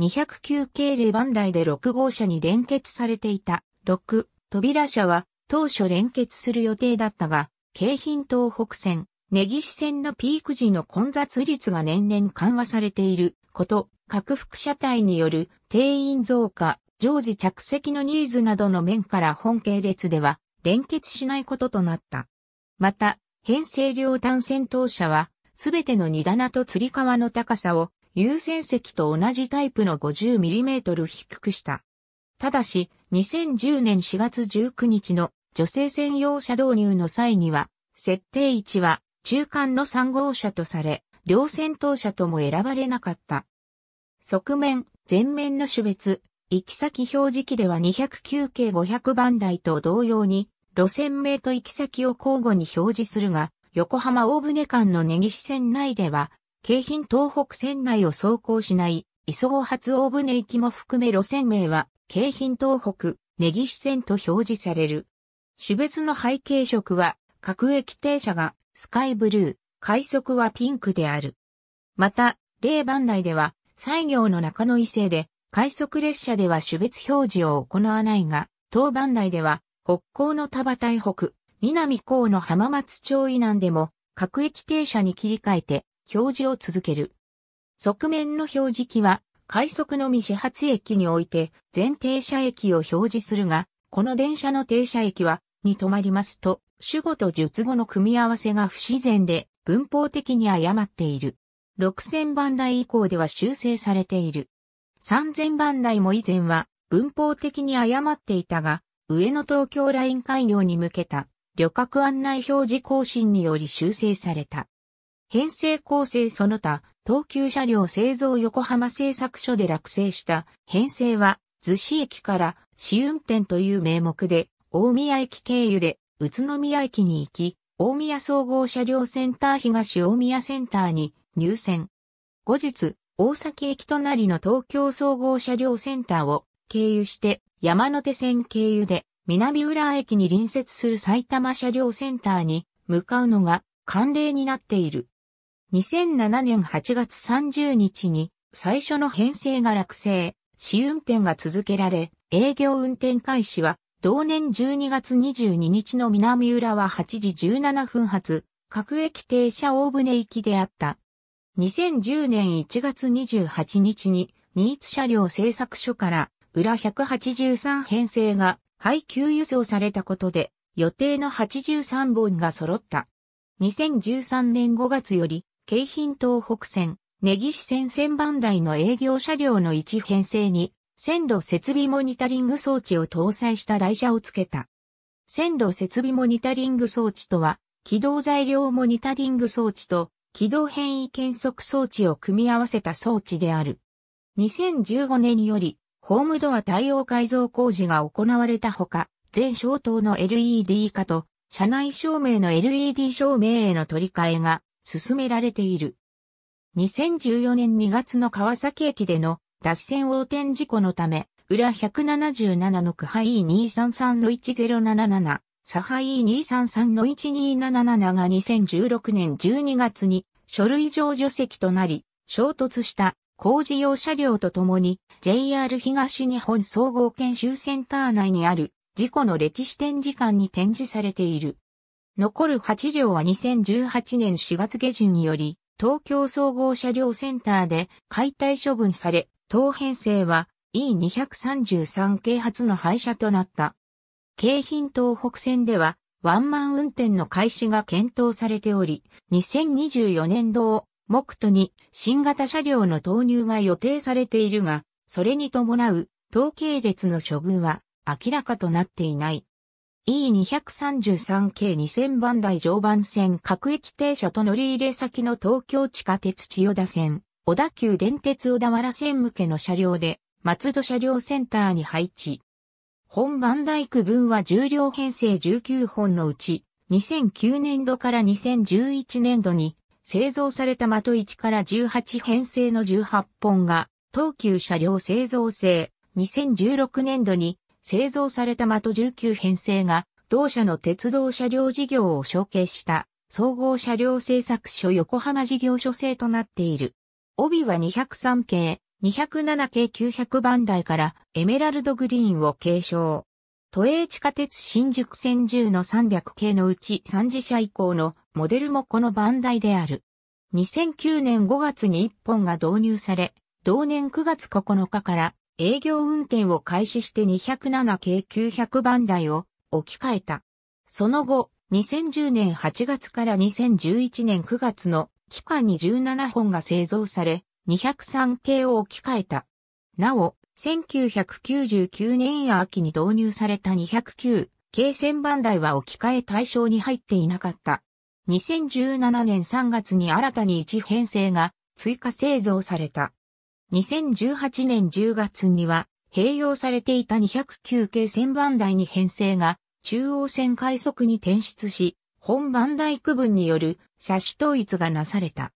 209系レンダ台で6号車に連結されていた6扉車は当初連結する予定だったが、京浜東北線、根岸線のピーク時の混雑率が年々緩和されていること、各副車体による定員増加、常時着席のニーズなどの面から本系列では連結しないこととなった。また、編成両単線当車はすべての荷棚と吊り革の高さを優先席と同じタイプの 50mm 低くした。ただし、2010年4月19日の女性専用車導入の際には、設定位置は中間の3号車とされ、両先頭車とも選ばれなかった。側面、前面の種別、行き先表示器では209系500番台と同様に、路線名と行き先を交互に表示するが、横浜大船間の根岸線内では、京浜東北線内を走行しない、磯号発大船行きも含め路線名は、京浜東北、根岸線と表示される。種別の背景色は、各駅停車がスカイブルー、快速はピンクである。また、例番内では、西行の中野伊勢で、快速列車では種別表示を行わないが、当番内では、北高の田端北、南高の浜松町以南でも各駅停車に切り替えて表示を続ける。側面の表示器は快速のみ始発駅において全停車駅を表示するが、この電車の停車駅はに止まりますと、主語と述語の組み合わせが不自然で文法的に誤っている。6000番台以降では修正されている。3000番台も以前は文法的に誤っていたが、上野東京ライン開業に向けた旅客案内表示更新により修正された。編成構成その他、東急車両製造横浜製作所で落成した編成は、逗子駅から試運転という名目で、大宮駅経由で宇都宮駅に行き、大宮総合車両センター東大宮センターに入線。後日、大崎駅隣の東京総合車両センターを経由して山手線経由で南浦駅に隣接する埼玉車両センターに向かうのが慣例になっている。2007年8月30日に最初の編成が落成、試運転が続けられ、営業運転開始は同年12月22日の南浦は8時17分発、各駅停車大船行きであった。2010年1月28日に、新津車両製作所から、裏183編成が配給輸送されたことで、予定の83本が揃った。2013年5月より、京浜東北線、根岸線線番台の営業車両の一編成に、線路設備モニタリング装置を搭載した台車をつけた。線路設備モニタリング装置とは、軌道材料モニタリング装置と軌道変異検測装置を組み合わせた装置である。2015年よりホームドア対応改造工事が行われたほか、全消灯の LED 化と、車内照明の LED 照明への取り替えが進められている。2014年2月の川崎駅での脱線横転事故のため、裏177の区配 E233 の1077、左配 E233 の1277が2016年12月に書類上除籍となり、衝突した工事用車両とともに JR 東日本総合研修センター内にある事故の歴史展示館に展示されている。残る8両は2018年4月下旬により東京総合車両センターで解体処分され、当編成は E233 系発の廃車となった。京浜東北線ではワンマン運転の開始が検討されており、2024年度を目途に新型車両の投入が予定されているが、それに伴う統計列の処遇は明らかとなっていない。E233 k 2000番台常磐線各駅停車と乗り入れ先の東京地下鉄千代田線、小田急電鉄小田原線向けの車両で、松戸車両センターに配置。本番台区分は重量編成19本のうち、2009年度から2011年度に製造された的1から18編成の18本が、東急車両製造製、2016年度に製造された的19編成が、同社の鉄道車両事業を承継した総合車両製作所横浜事業所製となっている。帯は203系、207系900番台からエメラルドグリーンを継承。都営地下鉄新宿線10の300系のうち3次車以降のモデルもこの番台である。2009年5月に1本が導入され、同年9月9日から営業運転を開始して207系900番台を置き換えた。その後、2010年8月から2011年9月の期間に17本が製造され、203系を置き換えた。なお、1999年秋に導入された209系旋番台は置き換え対象に入っていなかった。2017年3月に新たに1編成が追加製造された。2018年10月には併用されていた209系旋番台に編成が中央線快速に転出し、本番台区分による車種統一がなされた。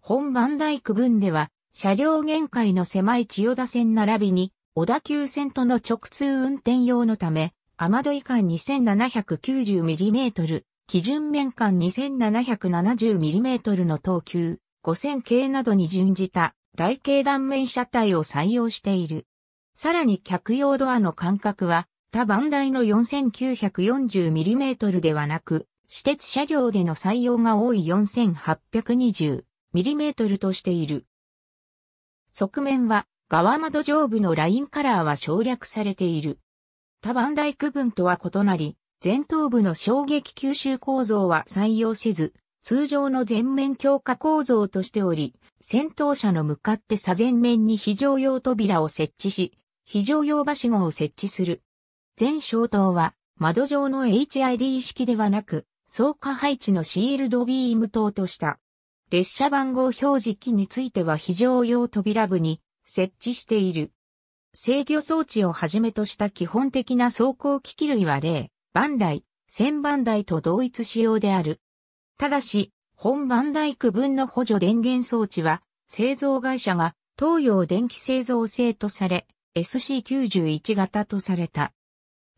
本番台区分では車両限界の狭い千代田線並びに、小田急線との直通運転用のため、雨戸い間 2790mm、基準面間 2770mm の等級、5000系などに準じた台形断面車体を採用している。さらに客用ドアの間隔は、他番台の 4940mm ではなく、私鉄車両での採用が多い 4820mm としている。側面は側窓上部のラインカラーは省略されている。多番大区分とは異なり、前頭部の衝撃吸収構造は採用せず、通常の前面強化構造としており、戦闘車の向かって左前面に非常用扉を設置し、非常用梯子を設置する。全消灯は窓上の HID 式ではなく、装加配置のシールドビーム灯とした。列車番号表示機については非常用扉部に設置している。制御装置をはじめとした基本的な走行機器類は例、番台、1000番台と同一仕様である。ただし、本番台区分の補助電源装置は、製造会社が東洋電気製造製とされ、SC91 型とされた。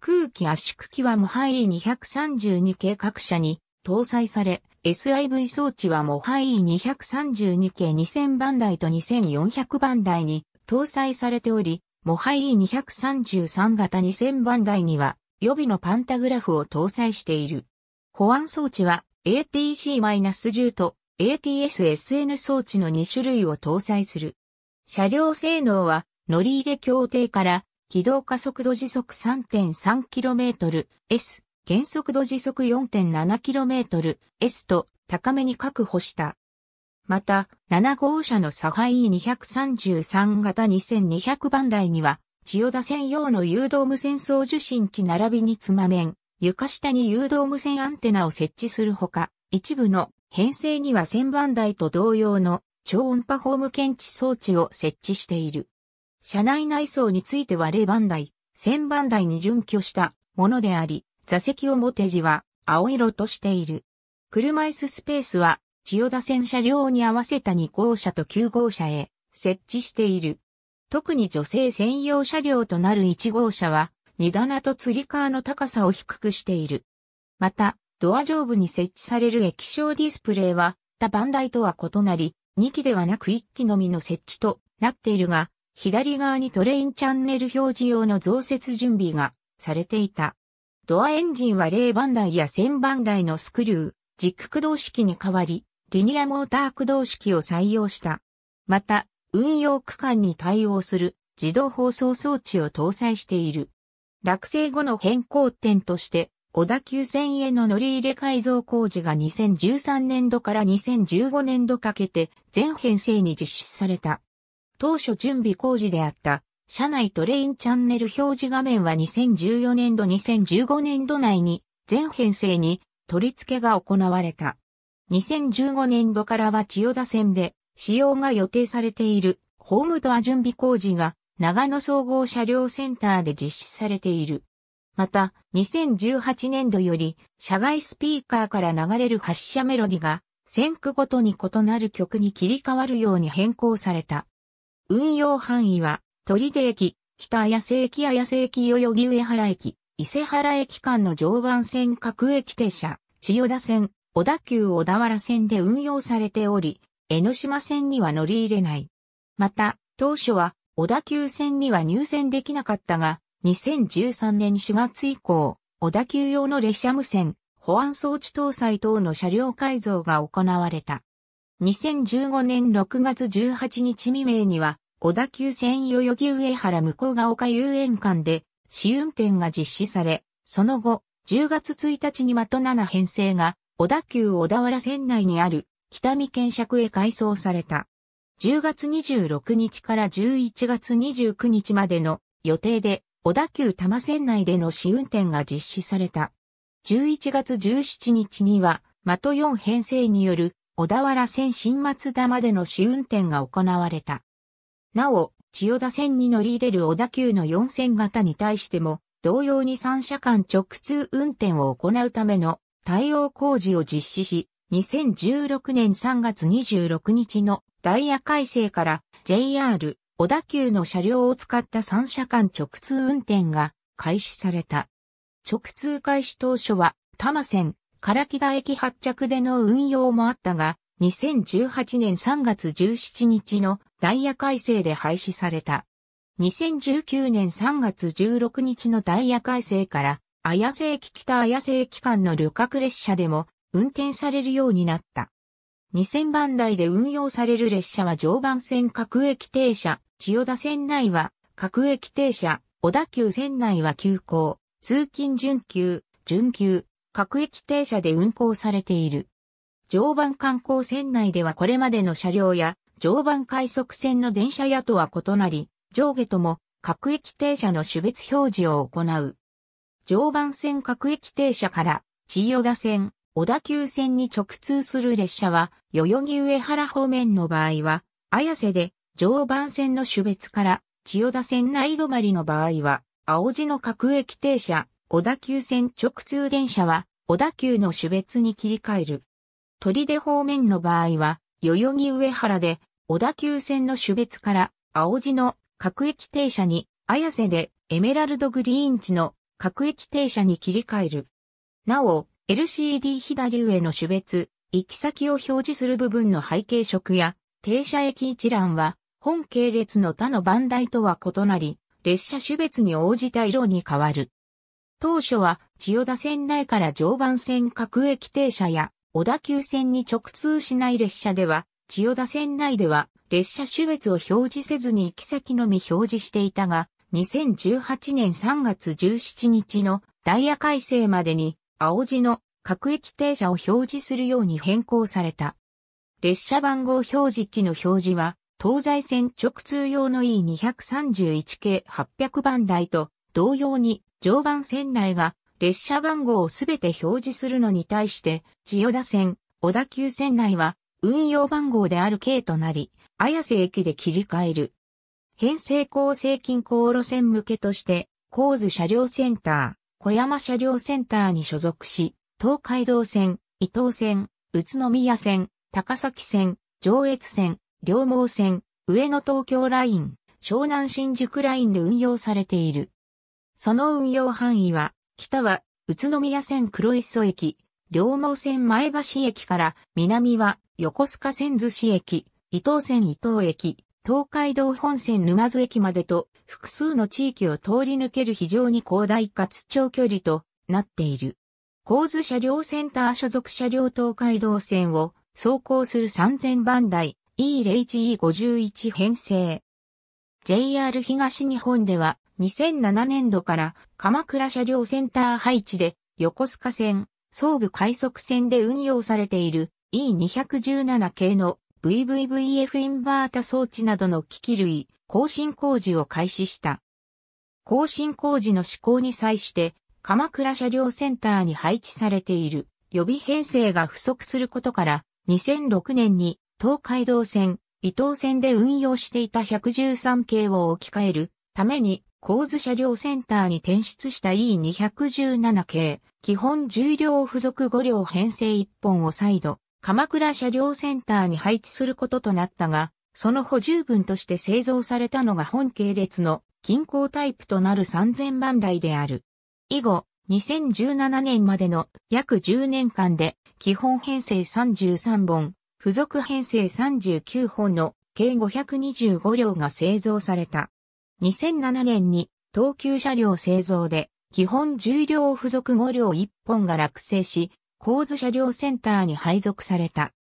空気圧縮機は無配位232計各社に搭載され、SIV 装置はモハイ232系2000番台と2400番台に搭載されており、モハイ233型2000番台には予備のパンタグラフを搭載している。保安装置は ATC-10 と ATS-SN 装置の2種類を搭載する。車両性能は乗り入れ協定から軌道加速度時速 3.3km、S、原速度時速 4.7km、S と高めに確保した。また、7号車のサハイ233型2200番台には、千代田専用の誘導無線送受信機並びにつまめん、床下に誘導無線アンテナを設置するほか、一部の編成には1000番台と同様の超音波ホーム検知装置を設置している。車内内装については0番台、1000番台に準拠したものであり、座席表地は青色としている。車椅子スペースは千代田線車両に合わせた2号車と9号車へ設置している。特に女性専用車両となる1号車は荷棚と釣り革の高さを低くしている。また、ドア上部に設置される液晶ディスプレイは他番台とは異なり、2機ではなく1機のみの設置となっているが、左側にトレインチャンネル表示用の増設準備がされていた。ドアエンジンは0番台や1000番台のスクリュー、軸駆動式に代わり、リニアモーター駆動式を採用した。また、運用区間に対応する自動放送装置を搭載している。落成後の変更点として、小田急線への乗り入れ改造工事が2013年度から2015年度かけて全編成に実施された。当初準備工事であった社内トレインチャンネル表示画面は2014年度2015年度内に全編成に取り付けが行われた。2015年度からは千代田線で使用が予定されているホームドア準備工事が長野総合車両センターで実施されている。また、2018年度より、社外スピーカーから流れる発車メロディが、線区ごとに異なる曲に切り替わるように変更された。運用範囲は、鳥出駅、北綾瀬駅綾瀬駅代々木上原駅、伊勢原駅間の常磐線各駅停車、千代田線、小田急小田原線で運用されており、江ノ島線には乗り入れない。また、当初は小田急線には入線できなかったが、2013年4月以降、小田急用の列車無線、保安装置搭載等の車両改造が行われた。2015年6月18日未明には、小田急線代々木上原向ヶ丘遊園間で試運転が実施され、その後、10月1日にまと7編成が小田急小田原線内にある北見県尺へ改装された。10月26日から11月29日までの予定で小田急多摩線内での試運転が実施された。11月17日には、的4編成による小田原線新松田までの試運転が行われた。なお、千代田線に乗り入れる小田急の4線型に対しても、同様に3車間直通運転を行うための対応工事を実施し、2016年3月26日のダイヤ改正から JR 小田急の車両を使った3車間直通運転が開始された。直通開始当初は多摩線唐木田駅発着での運用もあったが、2018年3月17日のダイヤ改正で廃止された。2019年3月16日のダイヤ改正から、綾瀬駅北綾瀬駅間の旅客列車でも運転されるようになった。2000番台で運用される列車は常磐線各駅停車、千代田線内は各駅停車、小田急線内は急行、通勤準急、準急、各駅停車で運行されている。常磐観光線内ではこれまでの車両や常磐快速線の電車屋とは異なり、上下とも各駅停車の種別表示を行う。常磐線各駅停車から千代田線、小田急線に直通する列車は、代々木上原方面の場合は、綾瀬で常磐線の種別から千代田線内止まりの場合は、青地の各駅停車、小田急線直通電車は、小田急の種別に切り替える。鳥出方面の場合は、代々木上原で、小田急線の種別から青地の各駅停車に、綾瀬でエメラルドグリーン地の各駅停車に切り替える。なお、LCD 左上の種別、行き先を表示する部分の背景色や停車駅一覧は、本系列の他の番台とは異なり、列車種別に応じた色に変わる。当初は、千代田線内から常磐線各駅停車や、小田急線に直通しない列車では、千代田線内では列車種別を表示せずに行き先のみ表示していたが、2018年3月17日のダイヤ改正までに青字の各駅停車を表示するように変更された。列車番号表示機の表示は、東西線直通用の E231 系800番台と同様に常磐線内が列車番号をすべて表示するのに対して、千代田線、小田急線内は運用番号である K となり、綾瀬駅で切り替える。編成構成近郊路線向けとして、高津車両センター、小山車両センターに所属し、東海道線、伊東線、宇都宮線、高崎線、上越線、両毛線、上野東京ライン、湘南新宿ラインで運用されている。その運用範囲は、北は宇都宮線黒磯駅、両毛線前橋駅から南は横須賀線寿司駅、伊東線伊東駅、東海道本線沼津駅までと複数の地域を通り抜ける非常に広大かつ長距離となっている。構図車両センター所属車両東海道線を走行する3000番台 E01E51 編成。JR 東日本では2007年度から鎌倉車両センター配置で横須賀線、総武快速線で運用されている E217 系の VVVF インバータ装置などの機器類、更新工事を開始した。更新工事の施行に際して、鎌倉車両センターに配置されている予備編成が不足することから、2006年に東海道線、伊東線で運用していた113系を置き換えるために、構図車両センターに転出した E217 系、基本重量付属5両編成1本を再度鎌倉車両センターに配置することとなったが、その補充分として製造されたのが本系列の均衡タイプとなる3000番台である。以後、2017年までの約10年間で、基本編成33本、付属編成39本の計525両が製造された。2007年に東急車両製造で、基本10両付属5両1本が落成し、構図車両センターに配属された。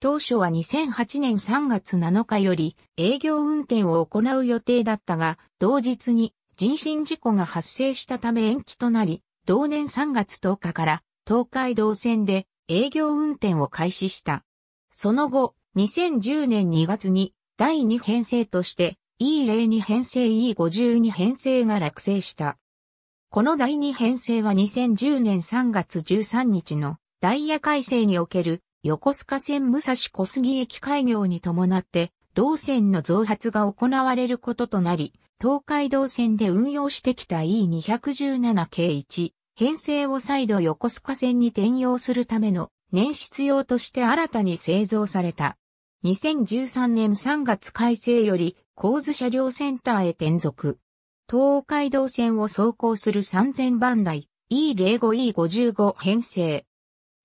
当初は2008年3月7日より営業運転を行う予定だったが、同日に人身事故が発生したため延期となり、同年3月10日から東海道線で営業運転を開始した。その後、2010年2月に第2編成として E02 編成 E52 編成が落成した。この第2編成は2010年3月13日のダイヤ改正における横須賀線武蔵小杉駅開業に伴って同線の増発が行われることとなり、東海道線で運用してきた E217 k 1、編成を再度横須賀線に転用するための年出用として新たに製造された。2013年3月改正より構図車両センターへ転属。東海道線を走行する3000番台 E05E55 編成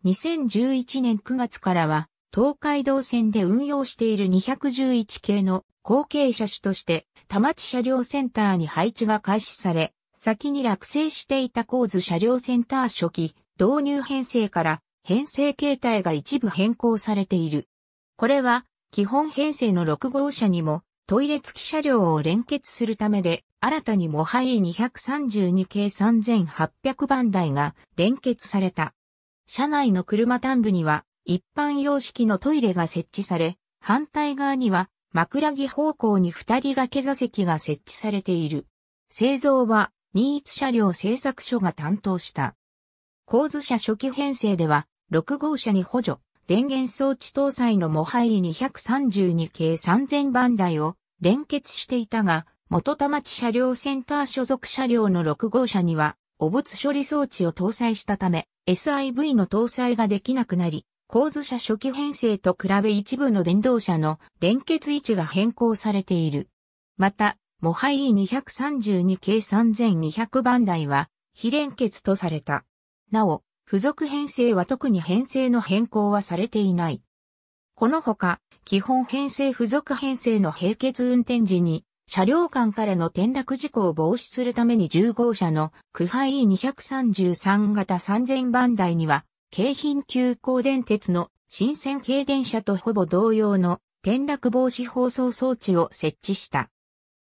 2011年9月からは、東海道線で運用している211系の後継車種として、田町車両センターに配置が開始され、先に落成していた構図車両センター初期、導入編成から編成形態が一部変更されている。これは、基本編成の6号車にも、トイレ付き車両を連結するためで、新たに模範 E232 系3800番台が連結された。車内の車端部には一般様式のトイレが設置され、反対側には枕木方向に二人掛け座席が設置されている。製造は新津車両製作所が担当した。構図車初期編成では、6号車に補助、電源装置搭載のモハイ232系3000番台を連結していたが、元田町車両センター所属車両の6号車には、汚物処理装置を搭載したため、SIV の搭載ができなくなり、構図車初期編成と比べ一部の電動車の連結位置が変更されている。また、モハイ E232 系3200番台は非連結とされた。なお、付属編成は特に編成の変更はされていない。このほか、基本編成付属編成の並結運転時に車両間からの転落事故を防止するために10号車の区配 E233 型3000番台には、京浜急行電鉄の新線軽電車とほぼ同様の転落防止放送装置を設置した。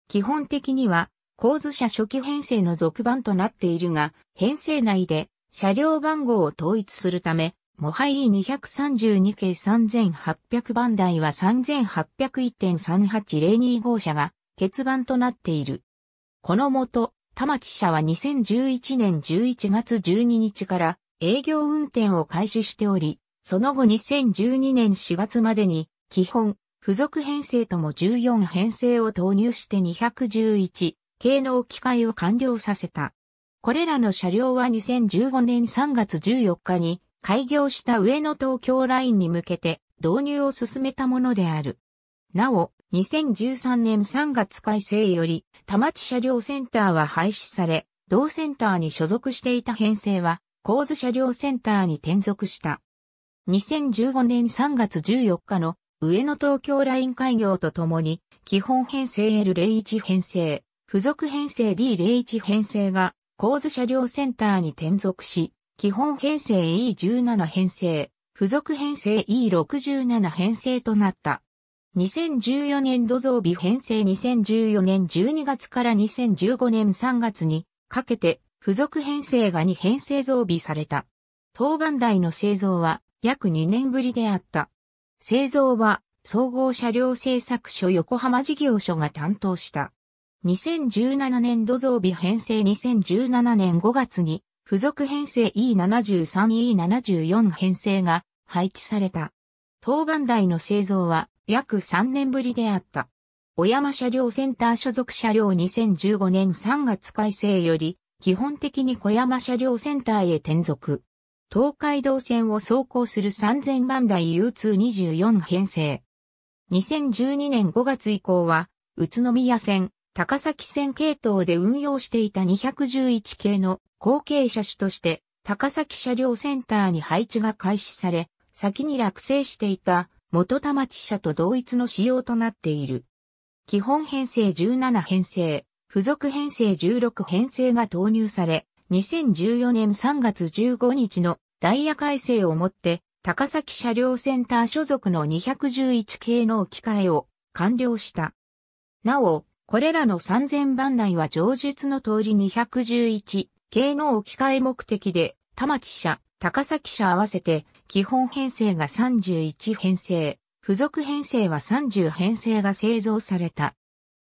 基本的には、構図車初期編成の続版となっているが、編成内で車両番号を統一するため、モハイ232系3800番台は3801.3802号車が欠番となっている。このもと、田町社は2011年11月12日から営業運転を開始しており、その後2012年4月までに、基本、付属編成とも14編成を投入して211系の置き換えを完了させた。これらの車両は2015年3月14日に開業した上野東京ラインに向けて導入を進めたものである。なお、2013年3月改正より、田町車両センターは廃止され、同センターに所属していた編成は、構図車両センターに転属した。2015年3月14日の上野東京ライン開業とともに、基本編成 L01 編成、付属編成 D01 編成が、構図車両センターに転属し、基本編成 E17 編成、付属編成 E67 編成となった。2014年土増日編成2014年12月から2015年3月にかけて付属編成が2編成増備された。当番台の製造は約2年ぶりであった。製造は総合車両製作所横浜事業所が担当した。2017年土増備編成2017年5月に付属編成 E73E74 編成が配置された。当番台の製造は約3年ぶりであった。小山車両センター所属車両2015年3月改正より、基本的に小山車両センターへ転属。東海道線を走行する3000万台 U224 編成。2012年5月以降は、宇都宮線、高崎線系統で運用していた211系の後継車種として、高崎車両センターに配置が開始され、先に落成していた元田町社と同一の仕様となっている。基本編成17編成、付属編成16編成が投入され、2014年3月15日のダイヤ改正をもって、高崎車両センター所属の211系の置き換えを完了した。なお、これらの3000番内は上述の通り211系の置き換え目的で、田町車、高崎車合わせて基本編成が31編成、付属編成は30編成が製造された。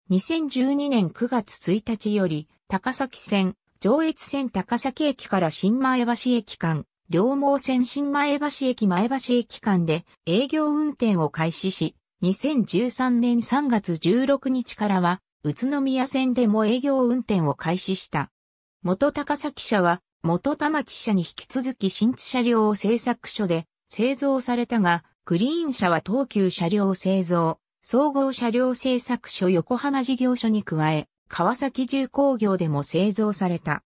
2012年9月1日より、高崎線、上越線高崎駅から新前橋駅間、両毛線新前橋駅前橋駅間で営業運転を開始し、2013年3月16日からは、宇都宮線でも営業運転を開始した。元高崎社は、元田町社に引き続き新地車両を製作所で製造されたが、クリーン車は東急車両製造、総合車両製作所横浜事業所に加え、川崎重工業でも製造された。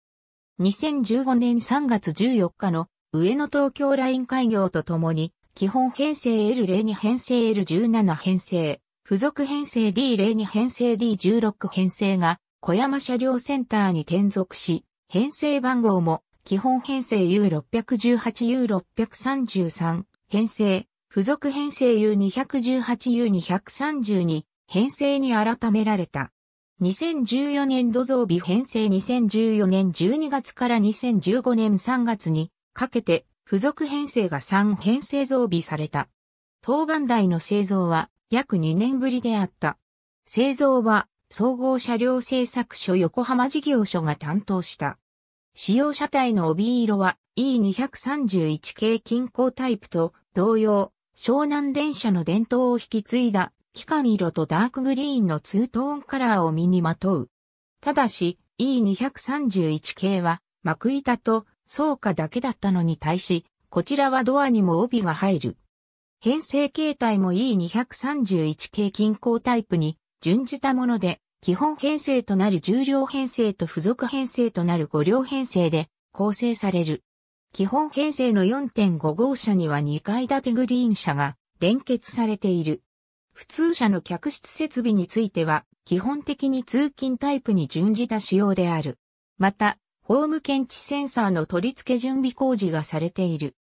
2015年3月14日の上野東京ライン開業とともに、基本編成 L02 編成 L17 編成、付属編成 D02 編成 D16 編成が小山車両センターに転属し、編成番号も、基本編成 U618、U633、編成、付属編成 U218、U232、編成に改められた。2014年度増備編成2014年12月から2015年3月にかけて付属編成が3編成増備された。当番台の製造は約2年ぶりであった。製造は総合車両製作所横浜事業所が担当した。使用車体の帯色は E231 系近郊タイプと同様、湘南電車の伝統を引き継いだ機関色とダークグリーンのツートーンカラーを身にまとう。ただし E231 系は幕板と倉下だけだったのに対し、こちらはドアにも帯が入る。編成形態も E231 系近郊タイプに準じたもので、基本編成となる重量編成と付属編成となる5両編成で構成される。基本編成の4.5号車には2階建てグリーン車が連結されている。普通車の客室設備については、基本的に通勤タイプに準じた仕様である。また、ホーム検知センサーの取り付け準備工事がされている。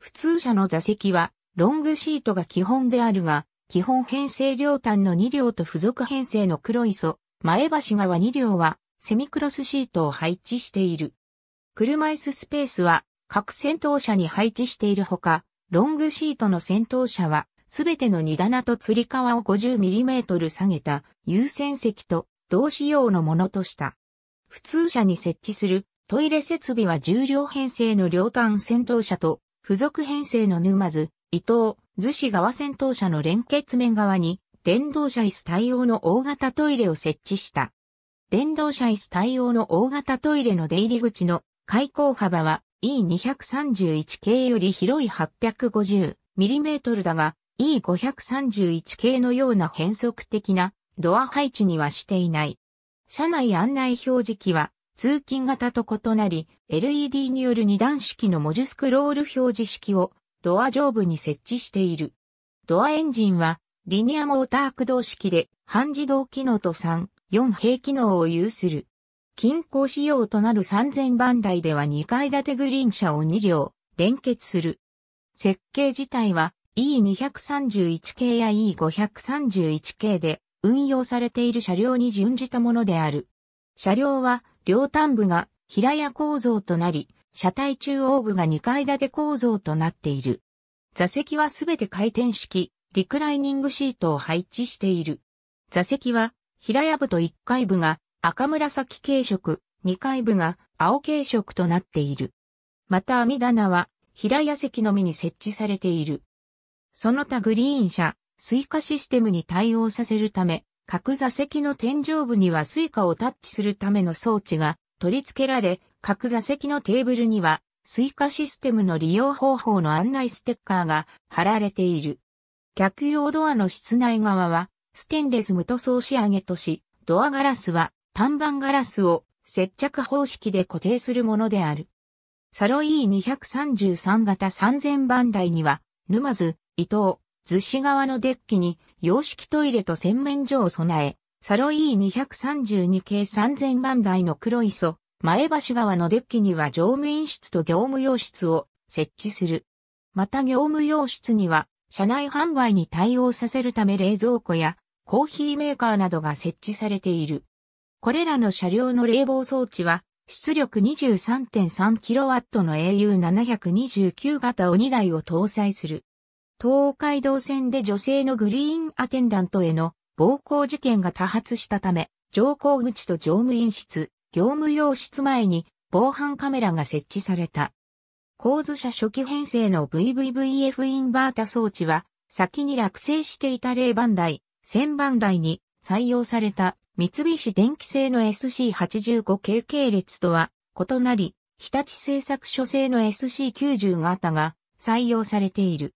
普通車の座席は、ロングシートが基本であるが、基本編成両端の2両と付属編成の黒磯、前橋側2両は、セミクロスシートを配置している。車椅子スペースは、各戦闘車に配置しているほか、ロングシートの戦闘車は、すべての荷棚と吊り革を 50mm 下げた優先席と同仕様のものとした。普通車に設置するトイレ設備は重量編成の両端戦闘車と付属編成の沼津、伊東、逗子側戦闘車の連結面側に、電動車椅子対応の大型トイレを設置した。電動車椅子対応の大型トイレの出入り口の開口幅は E231 系より広い 850mm だが E531 系のような変則的なドア配置にはしていない。車内案内表示器は通勤型と異なり LED による二段式の文字スクロール表示式をドア上部に設置している。ドアエンジンは、リニアモーター駆動式で、半自動機能と3、4平機能を有する。均衡仕様となる3000番台では2階建てグリーン車を2両、連結する。設計自体は E231 系や E531 系で運用されている車両に準じたものである。車両は両端部が平屋構造となり、車体中央部が2階建て構造となっている。座席はすべて回転式、リクライニングシートを配置している。座席は、平屋部と1階部が赤紫軽色、2階部が青軽色となっている。また網棚は、平屋席のみに設置されている。その他グリーン車、スイカシステムに対応させるため、各座席の天井部にはスイカをタッチするための装置が取り付けられ、各座席のテーブルには、スイカシステムの利用方法の案内ステッカーが貼られている。客用ドアの室内側は、ステンレス無塗装仕上げとし、ドアガラスは単板ガラスを接着方式で固定するものである。サロイー233型3000番台には、沼津、伊東、逗子側のデッキに洋式トイレと洗面所を備え、サロイー232系3000番台の黒磯、前橋川のデッキには乗務員室と業務用室を設置する。また業務用室には、車内販売に対応させるため冷蔵庫やコーヒーメーカーなどが設置されている。これらの車両の冷房装置は、出力 23.3kW の AU729 型を2台を搭載する。東海道線で女性のグリーンアテンダントへの暴行事件が多発したため、乗降口と乗務員室、業務用室前に防犯カメラが設置された。構図車初期編成の VVVF インバータ装置は、先に落成していた0番台、1000番台に採用された三菱電機製の SC85 k 系列とは異なり、日立製作所製の SC90 型が採用されている。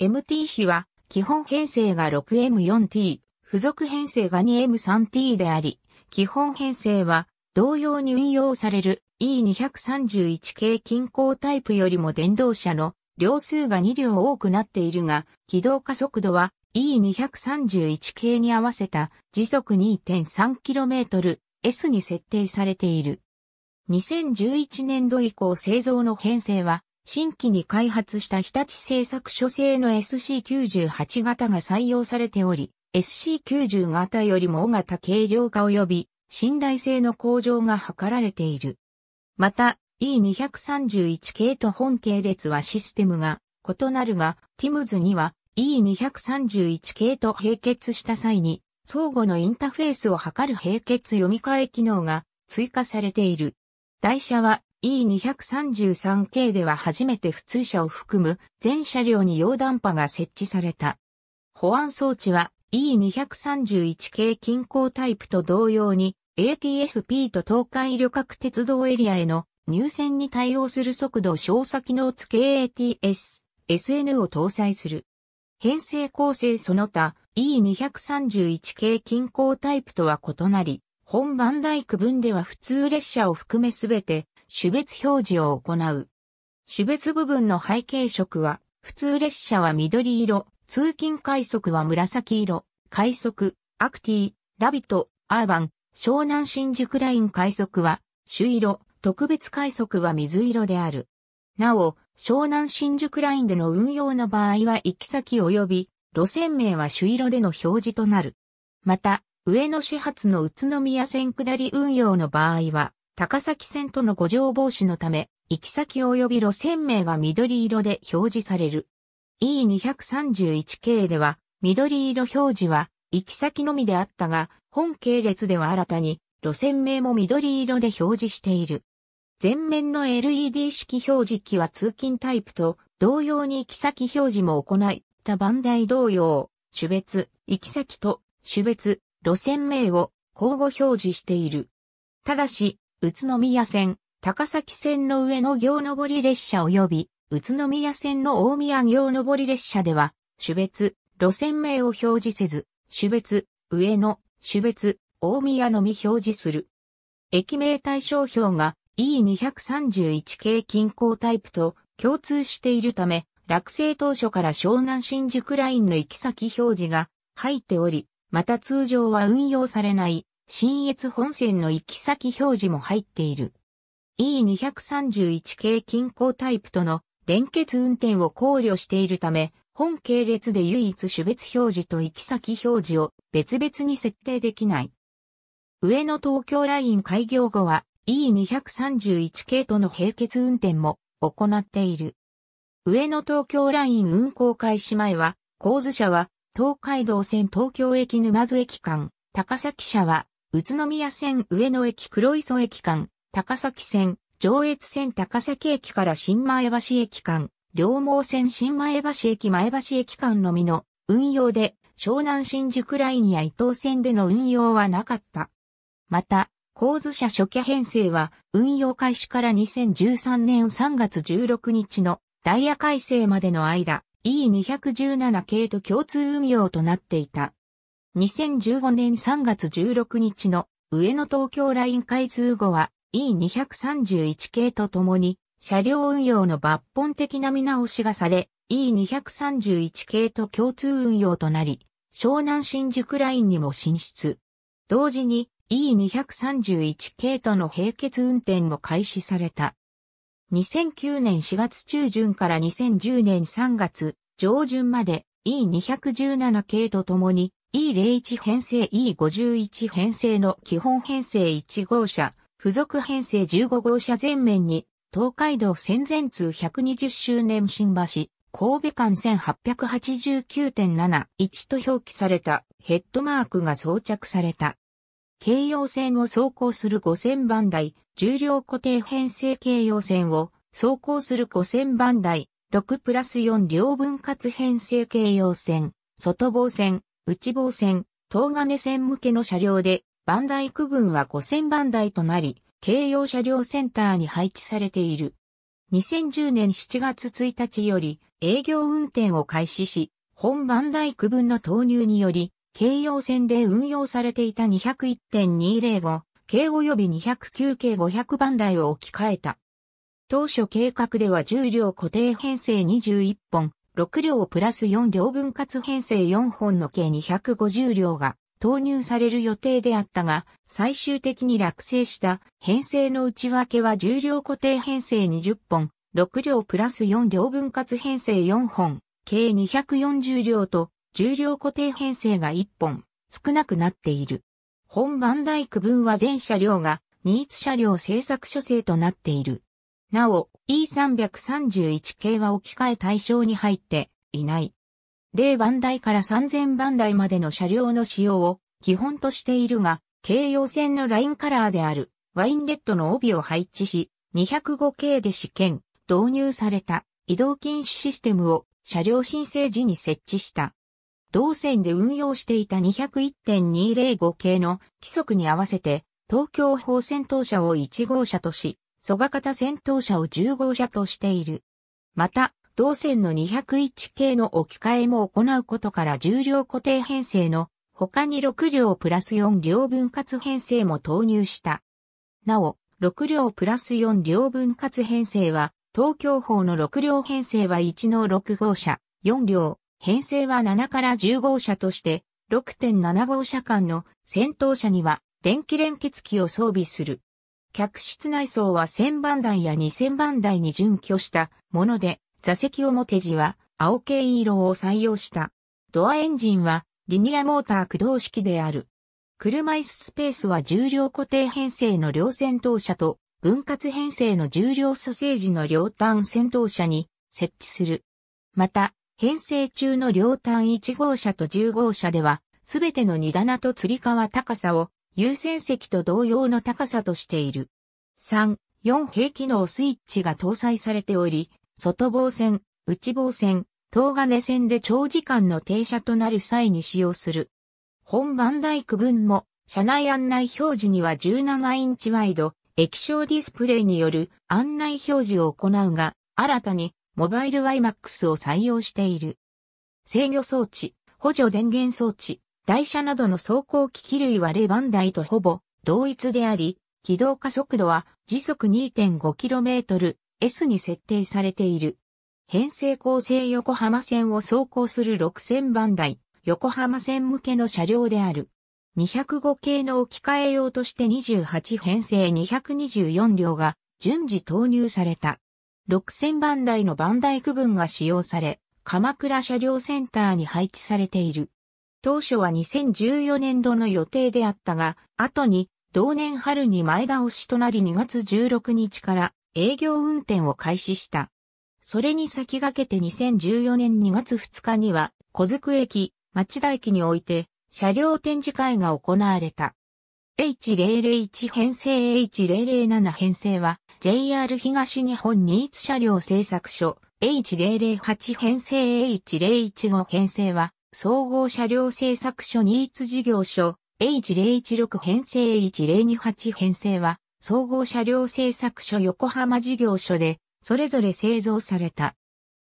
MT 比は基本編成が 6M4T、付属編成が 2M3T であり、基本編成は同様に運用される E231 系近郊タイプよりも電動車の両数が2両多くなっているが、軌道加速度は E231 系に合わせた時速 2.3km S に設定されている。2011年度以降製造の編成は、新規に開発した日立製作所製の SC98 型が採用されており、SC90 型よりも大型軽量化及び信頼性の向上が図られている。また、E231 系と本系列はシステムが異なるが、ティムズには E231 系と並結した際に、相互のインターフェースを図る並結読み替え機能が追加されている。台車は E233 系では初めて普通車を含む全車両に溶断波が設置された。保安装置は E231 系均衡タイプと同様に ATSP と東海旅客鉄道エリアへの入線に対応する速度小射機能付け ATS、SN を搭載する。編成構成その他 E231 系近郊タイプとは異なり、本番大区分では普通列車を含めすべて種別表示を行う。種別部分の背景色は、普通列車は緑色、通勤快速は紫色、快速、アクティ、ラビット、アーバン、湘南新宿ライン快速は、朱色、特別快速は水色である。なお、湘南新宿ラインでの運用の場合は行き先及び、路線名は朱色での表示となる。また、上野始発の宇都宮線下り運用の場合は、高崎線との五条防止のため、行き先及び路線名が緑色で表示される。E231 系では、緑色表示は、行き先のみであったが、本系列では新たに路線名も緑色で表示している。前面の LED 式表示機は通勤タイプと同様に行き先表示も行い、他番台同様、種別、行き先と種別、路線名を交互表示している。ただし、宇都宮線、高崎線の上の行上り列車及び、宇都宮線の大宮行上り列車では、種別、路線名を表示せず、種別、上野、種別、大宮のみ表示する。駅名対象表が E231 系近郊タイプと共通しているため、落成当初から湘南新宿ラインの行き先表示が入っており、また通常は運用されない新越本線の行き先表示も入っている。E231 系近郊タイプとの連結運転を考慮しているため、本系列で唯一種別表示と行き先表示を別々に設定できない。上野東京ライン開業後は E231 系との並結運転も行っている。上野東京ライン運行開始前は、構図車は東海道線東京駅沼津駅間、高崎車は宇都宮線上野駅黒磯駅間、高崎線上越線高崎駅から新前橋駅間、両毛線新前橋駅前橋駅間のみの運用で、湘南新宿ラインや伊東線での運用はなかった。また、構図者初期編成は、運用開始から2013年3月16日のダイヤ改正までの間、E217 系と共通運用となっていた。2015年3月16日の上野東京ライン開通後は E231 系とともに車両運用の抜本的な見直しがされ、E231 系と共通運用となり、湘南新宿ラインにも進出。同時に E231 系との並結運転も開始された。2009年4月中旬から2010年3月上旬まで E217 系とともに E01 編成 E51 編成の基本編成1号車、付属編成15号車全面に東海道戦前通120周年新橋、神戸間1889.71と表記されたヘッドマークが装着された。京葉線を走行する5000番台、重量固定編成京葉線を走行する5000番台、6プラス4両分割編成京葉線、外房線、内房線、東金線向けの車両で、番台区分は5000番台となり、軽用車両センターに配置されている。2010年7月1日より営業運転を開始し、本番大区分の投入により、京用線で運用されていた201.205、京及び209系500番台を置き換えた。当初計画では10両固定編成21本、6両プラス4両分割編成4本の計250両が投入される予定であったが、最終的に落成した編成の内訳は重量固定編成20本、6両プラス4両分割編成4本、計240両と、重量固定編成が1本、少なくなっている。本番大区分は全車両が、ニーツ車両製作所製となっている。なお、E331 系は置き換え対象に入っていない。0番台から3000番台までの車両の使用を基本としているが、京葉線のラインカラーであるワインレッドの帯を配置し、205系で試験、導入された移動禁止システムを車両申請時に設置した。同線で運用していた201.205系の規則に合わせて、東京方戦闘車を1号車とし、蘇我方戦闘車を10号車としている。また、同線の201系の置き換えも行うことから重量固定編成の他に6両プラス4両分割編成も投入した。なお、6両プラス4両分割編成は、東京法の6両編成は1の6号車、4両、編成は7から10号車として、6.7号車間の先頭車には電気連結機を装備する。客室内装は1000番台や2000番台に準拠したもので、座席表地は青系色を採用した。ドアエンジンはリニアモーター駆動式である。車椅子スペースは重量固定編成の両先頭車と分割編成の重量蘇生時の両端先頭車に設置する。また、編成中の両端1号車と10号車では、すべての荷棚と吊り革高さを優先席と同様の高さとしている。3、4平機能スイッチが搭載されており、外房線、内房線、東金線で長時間の停車となる際に使用する。本番台区分も、車内案内表示には17インチワイド、液晶ディスプレイによる案内表示を行うが、新たにモバイル YMAX を採用している。制御装置、補助電源装置、台車などの走行機器類はレバンダイとほぼ同一であり、起動加速度は時速 2.5km、S に設定されている。編成構成横浜線を走行する6000番台、横浜線向けの車両である。205系の置き換え用として28編成224両が順次投入された。6000番台の番台区分が使用され、鎌倉車両センターに配置されている。当初は2014年度の予定であったが、後に同年春に前倒しとなり2月16日から営業運転を開始した。それに先駆けて2014年2月2日には、小津区駅、町田駅において、車両展示会が行われた。H001 編成 H007 編成は JR 東日本ニーツ車両製作所 H008 編成 H015 編成は総合車両製作所ニーツ事業所 H016 編成 h 0 2 8編成は総合車両製作所横浜事業所で、それぞれ製造された。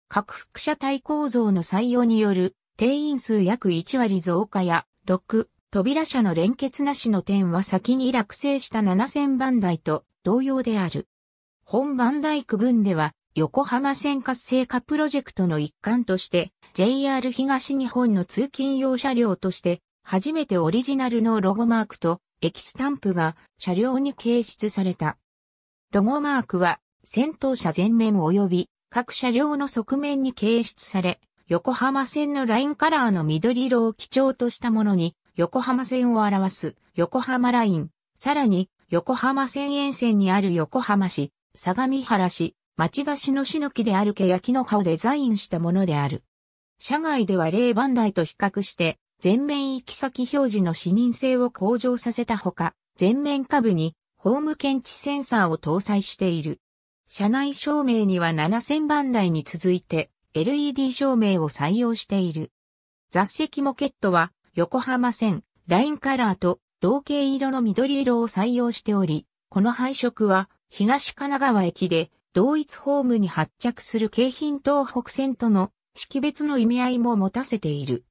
各副車体構造の採用による定員数約1割増加や、6、扉車の連結なしの点は先に落成した7000番台と同様である。本番台区分では、横浜線活性化プロジェクトの一環として、JR 東日本の通勤用車両として、初めてオリジナルのロゴマークと液スタンプが車両に掲出された。ロゴマークは先頭車前面及び各車両の側面に掲出され、横浜線のラインカラーの緑色を基調としたものに、横浜線を表す横浜ライン、さらに横浜線沿線にある横浜市、相模原市、町田市の市の木であるきの葉をデザインしたものである。社外では例番台と比較して全面行き先表示の視認性を向上させたほか、全面下部にホーム検知センサーを搭載している。車内照明には7000番台に続いて LED 照明を採用している。座席モケットは横浜線ラインカラーと同系色の緑色を採用しており、この配色は東神奈川駅で同一ホームに発着する京浜東北線との識別の意味合いも持たせている。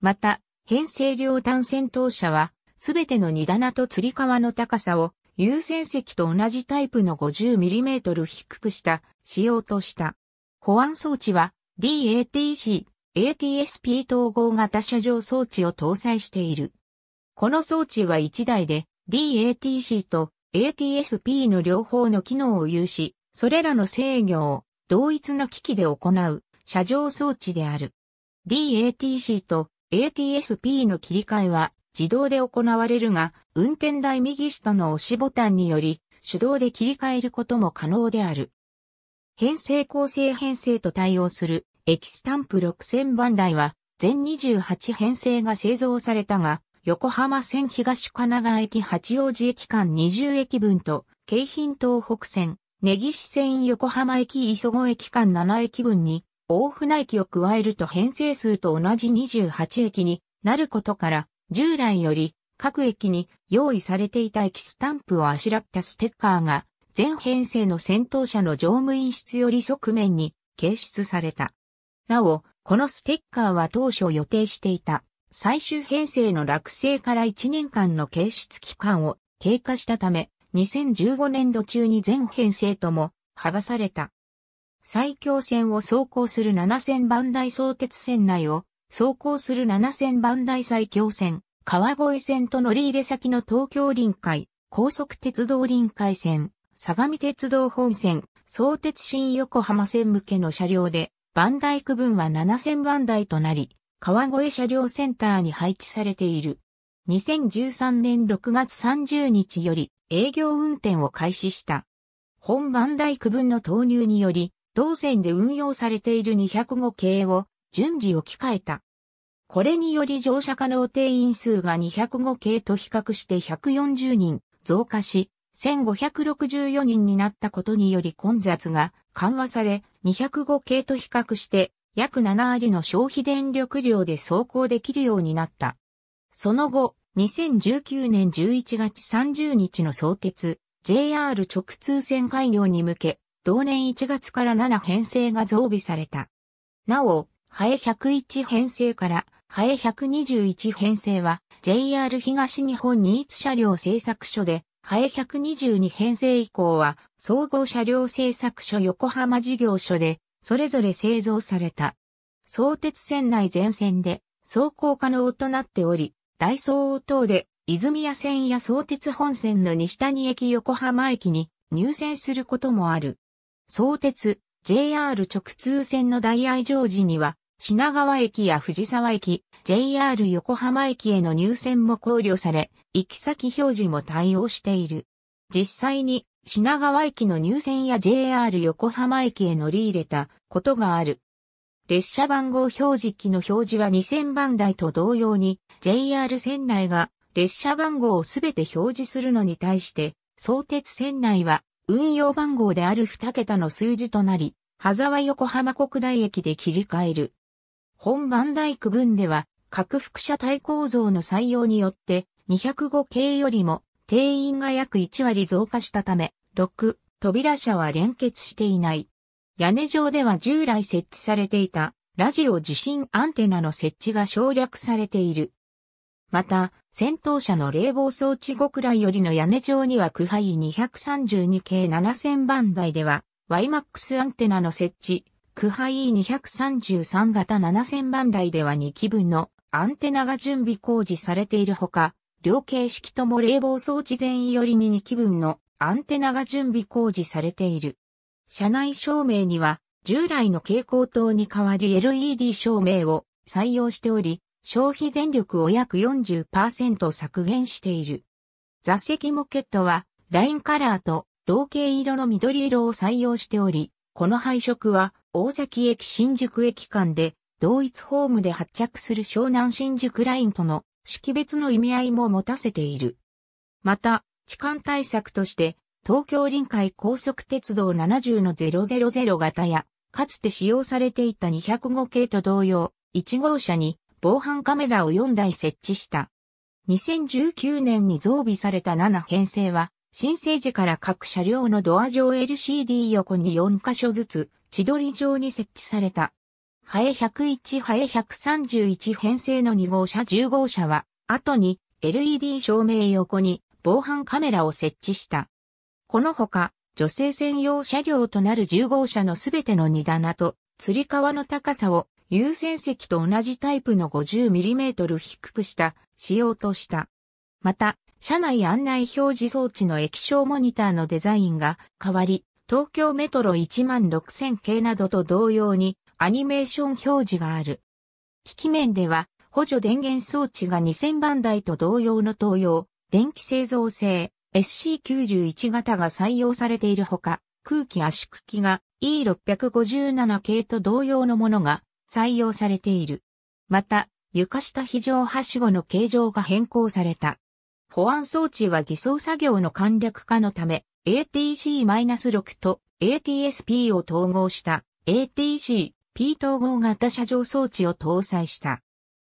また、編成両端戦闘車は、すべての荷棚と吊り革の高さを、優先席と同じタイプの 50mm 低くした、仕様とした。保安装置は、DATC、ATSP 統合型車上装置を搭載している。この装置は1台で DATC と ATSP の両方の機能を有し、それらの制御を同一の機器で行う車上装置である。DATC と ATSP の切り替えは自動で行われるが、運転台右下の押しボタンにより、手動で切り替えることも可能である。編成構成編成と対応するエキスタンプ6000番台は、全28編成が製造されたが、横浜線東神奈川駅八王子駅間20駅分と、京浜東北線、根岸線横浜駅磯子駅間7駅分に大船駅を加えると編成数と同じ28駅になることから、従来より各駅に用意されていた駅スタンプをあしらったステッカーが、全編成の先頭車の乗務員室より側面に掲出された。なお、このステッカーは当初予定していた最終編成の落成から1年間の掲出期間を経過したため、2015年度中に全編成とも剥がされた。埼京線を走行する7000番台相鉄線内を走行する7000番台埼京線、川越線と乗り入れ先の東京臨海、高速鉄道臨海線、相模鉄道本線、相鉄新横浜線向けの車両で、番台区分は7000番台となり、川越車両センターに配置されている。2013年6月30日より営業運転を開始した。本番台区分の投入により、同線で運用されている205系を順次置き換えた。これにより乗車可能定員数が205系と比較して140人増加し、1564人になったことにより混雑が緩和され、205系と比較して約7割の消費電力量で走行できるようになった。その後、2019年11月30日の相鉄、JR 直通線開業に向け、同年1月から7編成が増備された。なお、ハエ101編成からハエ121編成は JR 東日本新津車両製作所で、ハエ122編成以降は総合車両製作所横浜事業所で、それぞれ製造された。相鉄線内全線で走行可能となっており、大相応等で泉谷線や相鉄本線の西谷駅横浜駅に入線することもある。相鉄、JR 直通線の大愛常時には、品川駅や藤沢駅、JR 横浜駅への入線も考慮され、行き先表示も対応している。実際に品川駅の入線や JR 横浜駅へ乗り入れたことがある。列車番号表示機の表示は2000番台と同様に JR 線内が列車番号をすべて表示するのに対して、相鉄線内は運用番号である2桁の数字となり、羽沢横浜国大駅で切り替える。本番大区分では、各副車体構造の採用によって、205系よりも定員が約1割増加したため、6、扉車は連結していない。屋根上では従来設置されていたラジオ受信アンテナの設置が省略されている。また、戦闘車の冷房装置5くらいよりの屋根上には区配232系7000番台では、YMAX アンテナの設置、区配2 3 3型7000番台では2基分のアンテナが準備工事されているほか、両形式とも冷房装置全員よりに2基分のアンテナが準備工事されている。車内照明には従来の蛍光灯に代わり LED 照明を採用しており、消費電力を約40%削減している。座席モケットは、ラインカラーと同系色の緑色を採用しており、この配色は、大崎駅新宿駅間で、同一ホームで発着する湘南新宿ラインとの識別の意味合いも持たせている。また、痴漢対策として、東京臨海高速鉄道70の000型や、かつて使用されていた205系と同様、1号車に防犯カメラを4台設置した。2019年に増備された7編成は、新生時から各車両のドア上 LCD 横に4箇所ずつ、千鳥状に設置された。ハエ101、ハエ131編成の2号車10号車は、後に LED 照明横に防犯カメラを設置した。このほか、女性専用車両となる10号車のすべての荷棚と、吊り革の高さを優先席と同じタイプの 50mm 低くした仕様とした。また、車内案内表示装置の液晶モニターのデザインが変わり、東京メトロ16000系などと同様にアニメーション表示がある。機器面では補助電源装置が2000番台と同様の東洋、電気製造製 SC91 型が採用されているほか、空気圧縮機が E657 系と同様のものが採用されている。また、床下非常はしごの形状が変更された。保安装置は偽装作業の簡略化のため、ATC-6 と ATSP を統合した ATC-P 統合型車上装置を搭載した。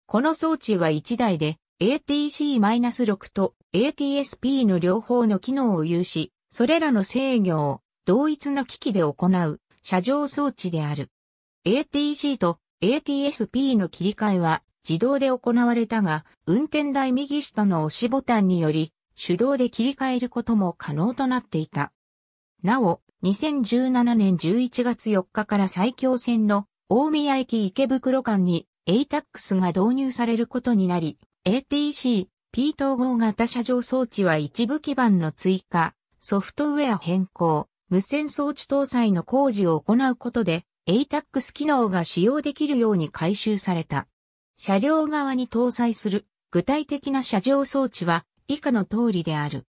この装置は1台で ATC-6 と ATSP の両方の機能を有し、それらの制御を同一の機器で行う車上装置である。ATC と ATSP の切り替えは自動で行われたが、運転台右下の押しボタンにより、手動で切り替えることも可能となっていた。なお、2017年11月4日から埼京線の大宮駅池袋間に ATAX が導入されることになり、ATC、P 統合型車上装置は一部基盤の追加、ソフトウェア変更、無線装置搭載の工事を行うことで、ATAX 機能が使用できるように改修された。車両側に搭載する具体的な車上装置は以下の通りである。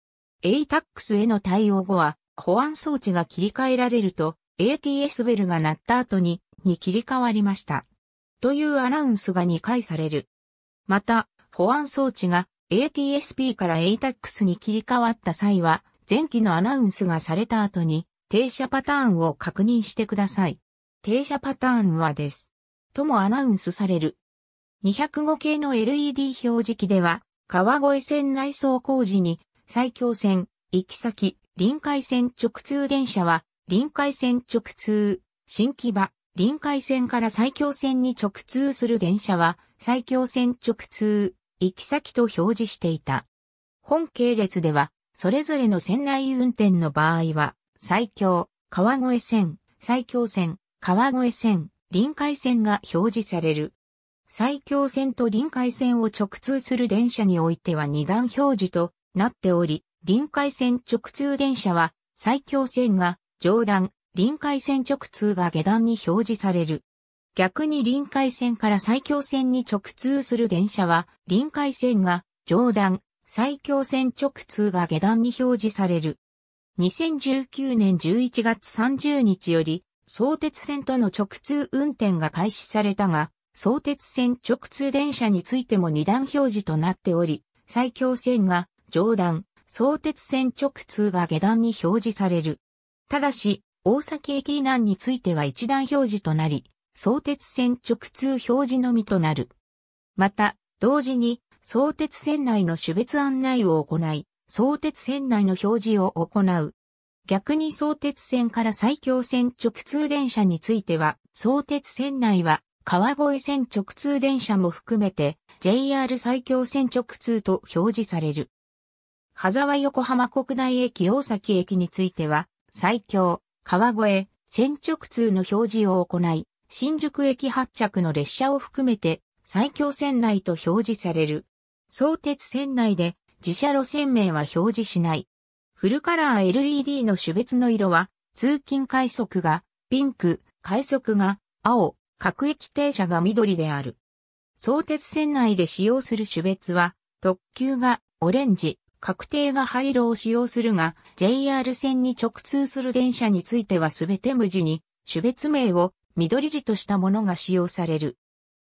ATAX への対応後は保安装置が切り替えられると ATS ベルが鳴った後にに切り替わりました。というアナウンスが2回される。また、保安装置が ATSP から ATAX に切り替わった際は前期のアナウンスがされた後に停車パターンを確認してください。停車パターンはです。ともアナウンスされる。205系の LED 表示器では、川越線内装工事に、埼京線、行き先、臨海線直通電車は、臨海線直通、新木場、臨海線から埼京線に直通する電車は、埼京線直通、行き先と表示していた。本系列では、それぞれの線内運転の場合は、埼京、川越線、埼京線、川越線、臨海線が表示される。埼京線と臨海線を直通する電車においては二段表示となっており、臨海線直通電車は、埼京線が上段、臨海線直通が下段に表示される。逆に臨海線から埼京線に直通する電車は、臨海線が上段、埼京線直通が下段に表示される。2019年11月30日より、相鉄線との直通運転が開始されたが、相鉄線直通電車についても二段表示となっており、最強線が上段、相鉄線直通が下段に表示される。ただし、大崎駅以南については一段表示となり、相鉄線直通表示のみとなる。また、同時に、相鉄線内の種別案内を行い、相鉄線内の表示を行う。逆に相鉄線から埼京線直通電車については、相鉄線内は川越線直通電車も含めて JR 埼京線直通と表示される。羽沢横浜国内駅大崎駅については、埼京、川越、線直通の表示を行い、新宿駅発着の列車を含めて埼京線内と表示される。相鉄線内で自社路線名は表示しない。フルカラー LED の種別の色は、通勤快速がピンク、快速が青、各駅停車が緑である。相鉄線内で使用する種別は、特急がオレンジ、確定が灰色を使用するが、JR 線に直通する電車についてはすべて無地に、種別名を緑地としたものが使用される。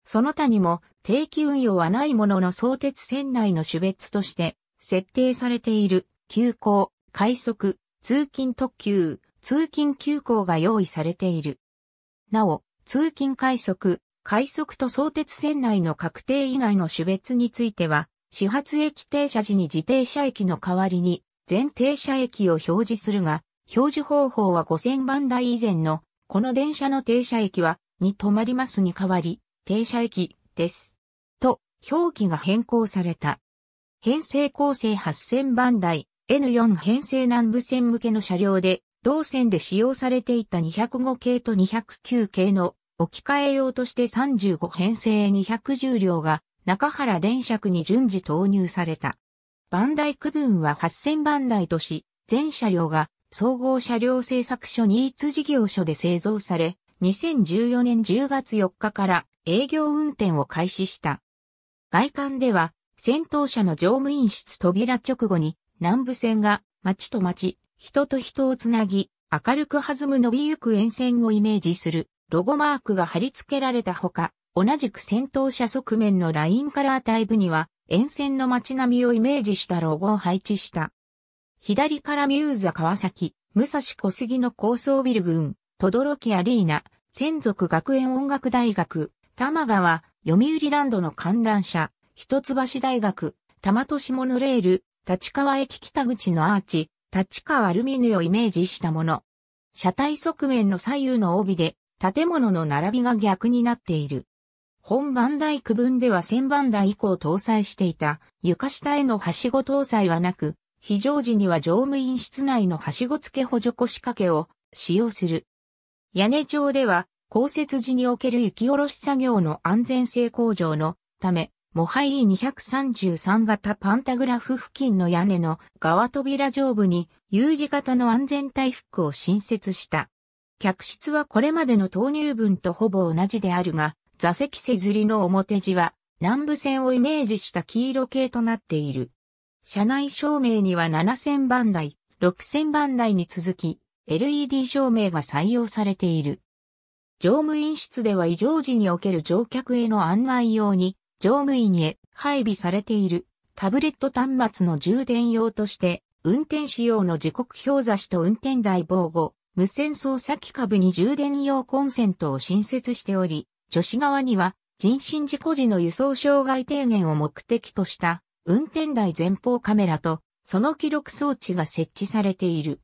その他にも、定期運用はないものの相鉄線内の種別として、設定されている、急行、快速、通勤特急、通勤急行が用意されている。なお、通勤快速、快速と相鉄線内の確定以外の種別については、始発駅停車時に自停車駅の代わりに、全停車駅を表示するが、表示方法は5000番台以前の、この電車の停車駅は、に止まりますに代わり、停車駅、です。と、表記が変更された。編成構成8000番台、N4 編成南部線向けの車両で、同線で使用されていた205系と209系の置き換え用として35編成210両が中原電車区に順次投入された。番台区分は8000番台とし、全車両が総合車両製作所ニーツ事業所で製造され、2014年10月4日から営業運転を開始した。外観では、先頭車の乗務員室扉直後に南部線が町と町、人と人をつなぎ、明るく弾む伸びゆく沿線をイメージするロゴマークが貼り付けられたほか、同じく先頭車側面のラインカラータイプには、沿線の街並みをイメージしたロゴを配置した。左からミューザ川崎、武蔵小杉の高層ビル群、轟どアリーナ、専属学園音楽大学、玉川、読売ランドの観覧車、一橋大学、玉都市モノレール、立川駅北口のアーチ、立川ルミヌをイメージしたもの。車体側面の左右の帯で、建物の並びが逆になっている。本番台区分では1000番台以降搭載していた床下へのはしご搭載はなく、非常時には乗務員室内のはしご付け補助腰掛けを使用する。屋根上では降雪時における雪下ろし作業の安全性向上のためモハイー233型パンタグラフ付近の屋根の側扉上部に U 字型の安全帯フックを新設した。客室はこれまでの投入分とほぼ同じであるが、座席せずりの表地は南部線をイメージした黄色系となっている。車内照明には7000番台、6000番台に続き、LED 照明が採用されている。乗務員室では異常時における乗客への案内用に、乗務員へ配備されているタブレット端末の充電用として、運転仕様の時刻表差しと運転台防護、無線操作機下部に充電用コンセントを新設しており、女子側には人身事故時の輸送障害低減を目的とした運転台前方カメラとその記録装置が設置されている。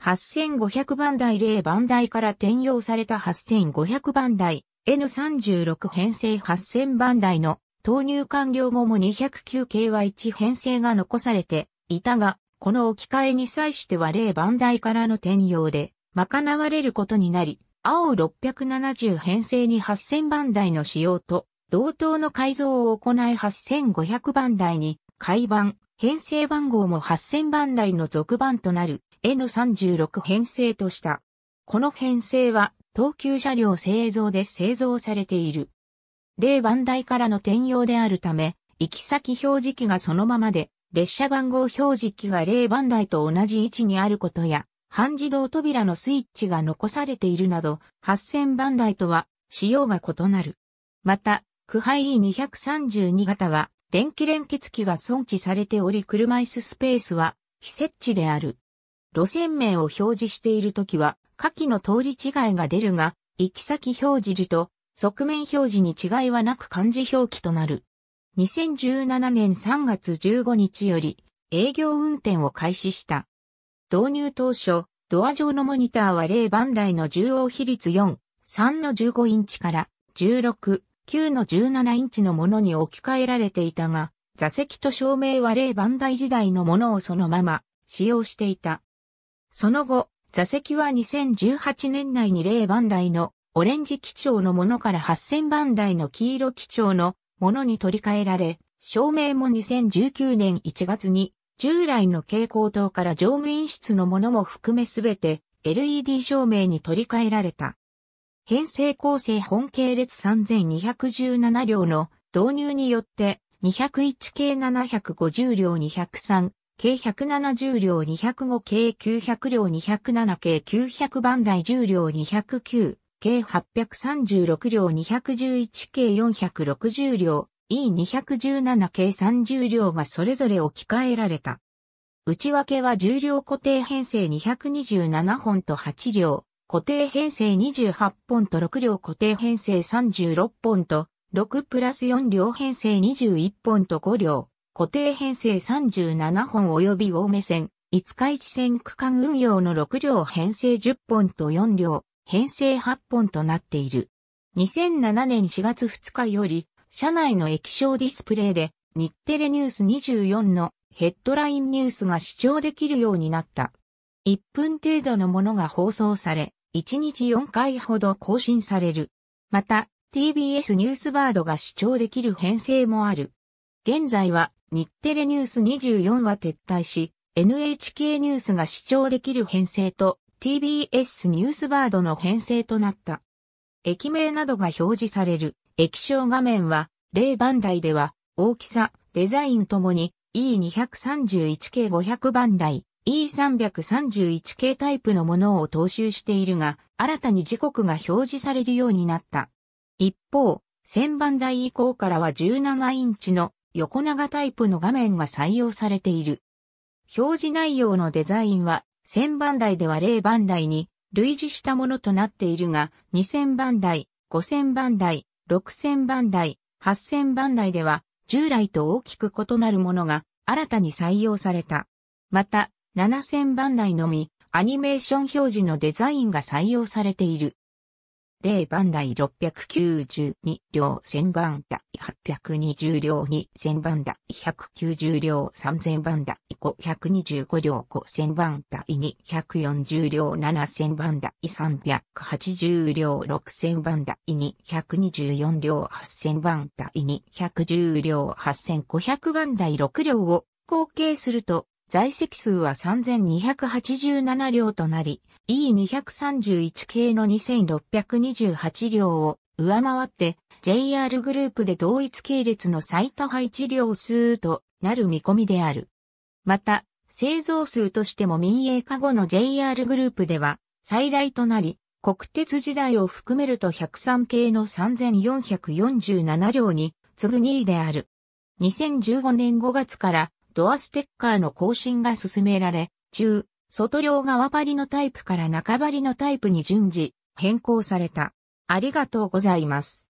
8500番台0番台から転用された8500番台 N36 編成8000番台の投入完了後も 209KY1 編成が残されていたが、この置き換えに際しては0番台からの転用で賄われることになり、青670編成に8000番台の使用と同等の改造を行い8500番台に改版、編成番号も8000番台の続番となる N36 編成とした。この編成は東急車両製造で製造されている。例番台からの転用であるため、行き先表示器がそのままで、列車番号表示器が例番台と同じ位置にあることや、半自動扉のスイッチが残されているなど、8000番台とは仕様が異なる。また、区配 E232 型は、電気連結器が装置されており車椅子スペースは非設置である。路線名を表示しているときは、下記の通り違いが出るが、行き先表示時と側面表示に違いはなく漢字表記となる。2017年3月15日より営業運転を開始した。導入当初、ドア上のモニターは0番台の重央比率4、3の15インチから16、9の17インチのものに置き換えられていたが、座席と照明は0番台時代のものをそのまま使用していた。その後、座席は2018年内に0番台のオレンジ基調のものから8000番台の黄色基調のものに取り替えられ、照明も2019年1月に従来の蛍光灯から乗務員室のものも含めすべて LED 照明に取り替えられた。編成構成本系列3217両の導入によって201系750両203計170両205計900両207計900番台10両209計836両211計460両 E217 計30両がそれぞれ置き換えられた。内訳は10両固定編成227本と8両、固定編成28本と6両固定編成36本と、6プラス4両編成21本と5両、固定編成37本及び大目線、五日市線区間運用の6両編成10本と4両、編成8本となっている。2007年4月2日より、社内の液晶ディスプレイで、日テレニュース24のヘッドラインニュースが視聴できるようになった。1分程度のものが放送され、1日4回ほど更新される。また、TBS ニュースバードが視聴できる編成もある。現在は日テレニュース24は撤退し、NHK ニュースが視聴できる編成と TBS ニュースバードの編成となった。駅名などが表示される液晶画面は、例番台では、大きさ、デザインともに E231 系500番台、E331 系タイプのものを踏襲しているが、新たに時刻が表示されるようになった。一方、1000番台以降からは17インチの横長タイプの画面が採用されている。表示内容のデザインは1000番台では0番台に類似したものとなっているが2000番台、5000番台、6000番台、8000番台では従来と大きく異なるものが新たに採用された。また7000番台のみアニメーション表示のデザインが採用されている。0番台692両1000番八820両2000番台190両3000番百525両5000番百240両7000番百380両6000番百224両8000番台210両8500番台6両を合計すると在籍数は3287両となり、E231 系の2628両を上回って JR グループで同一系列の最多配置量数となる見込みである。また、製造数としても民営化後の JR グループでは最大となり、国鉄時代を含めると103系の3447両に次ぐ2位である。2015年5月からドアステッカーの更新が進められ、中、外両側張りのタイプから中張りのタイプに順次変更された。ありがとうございます。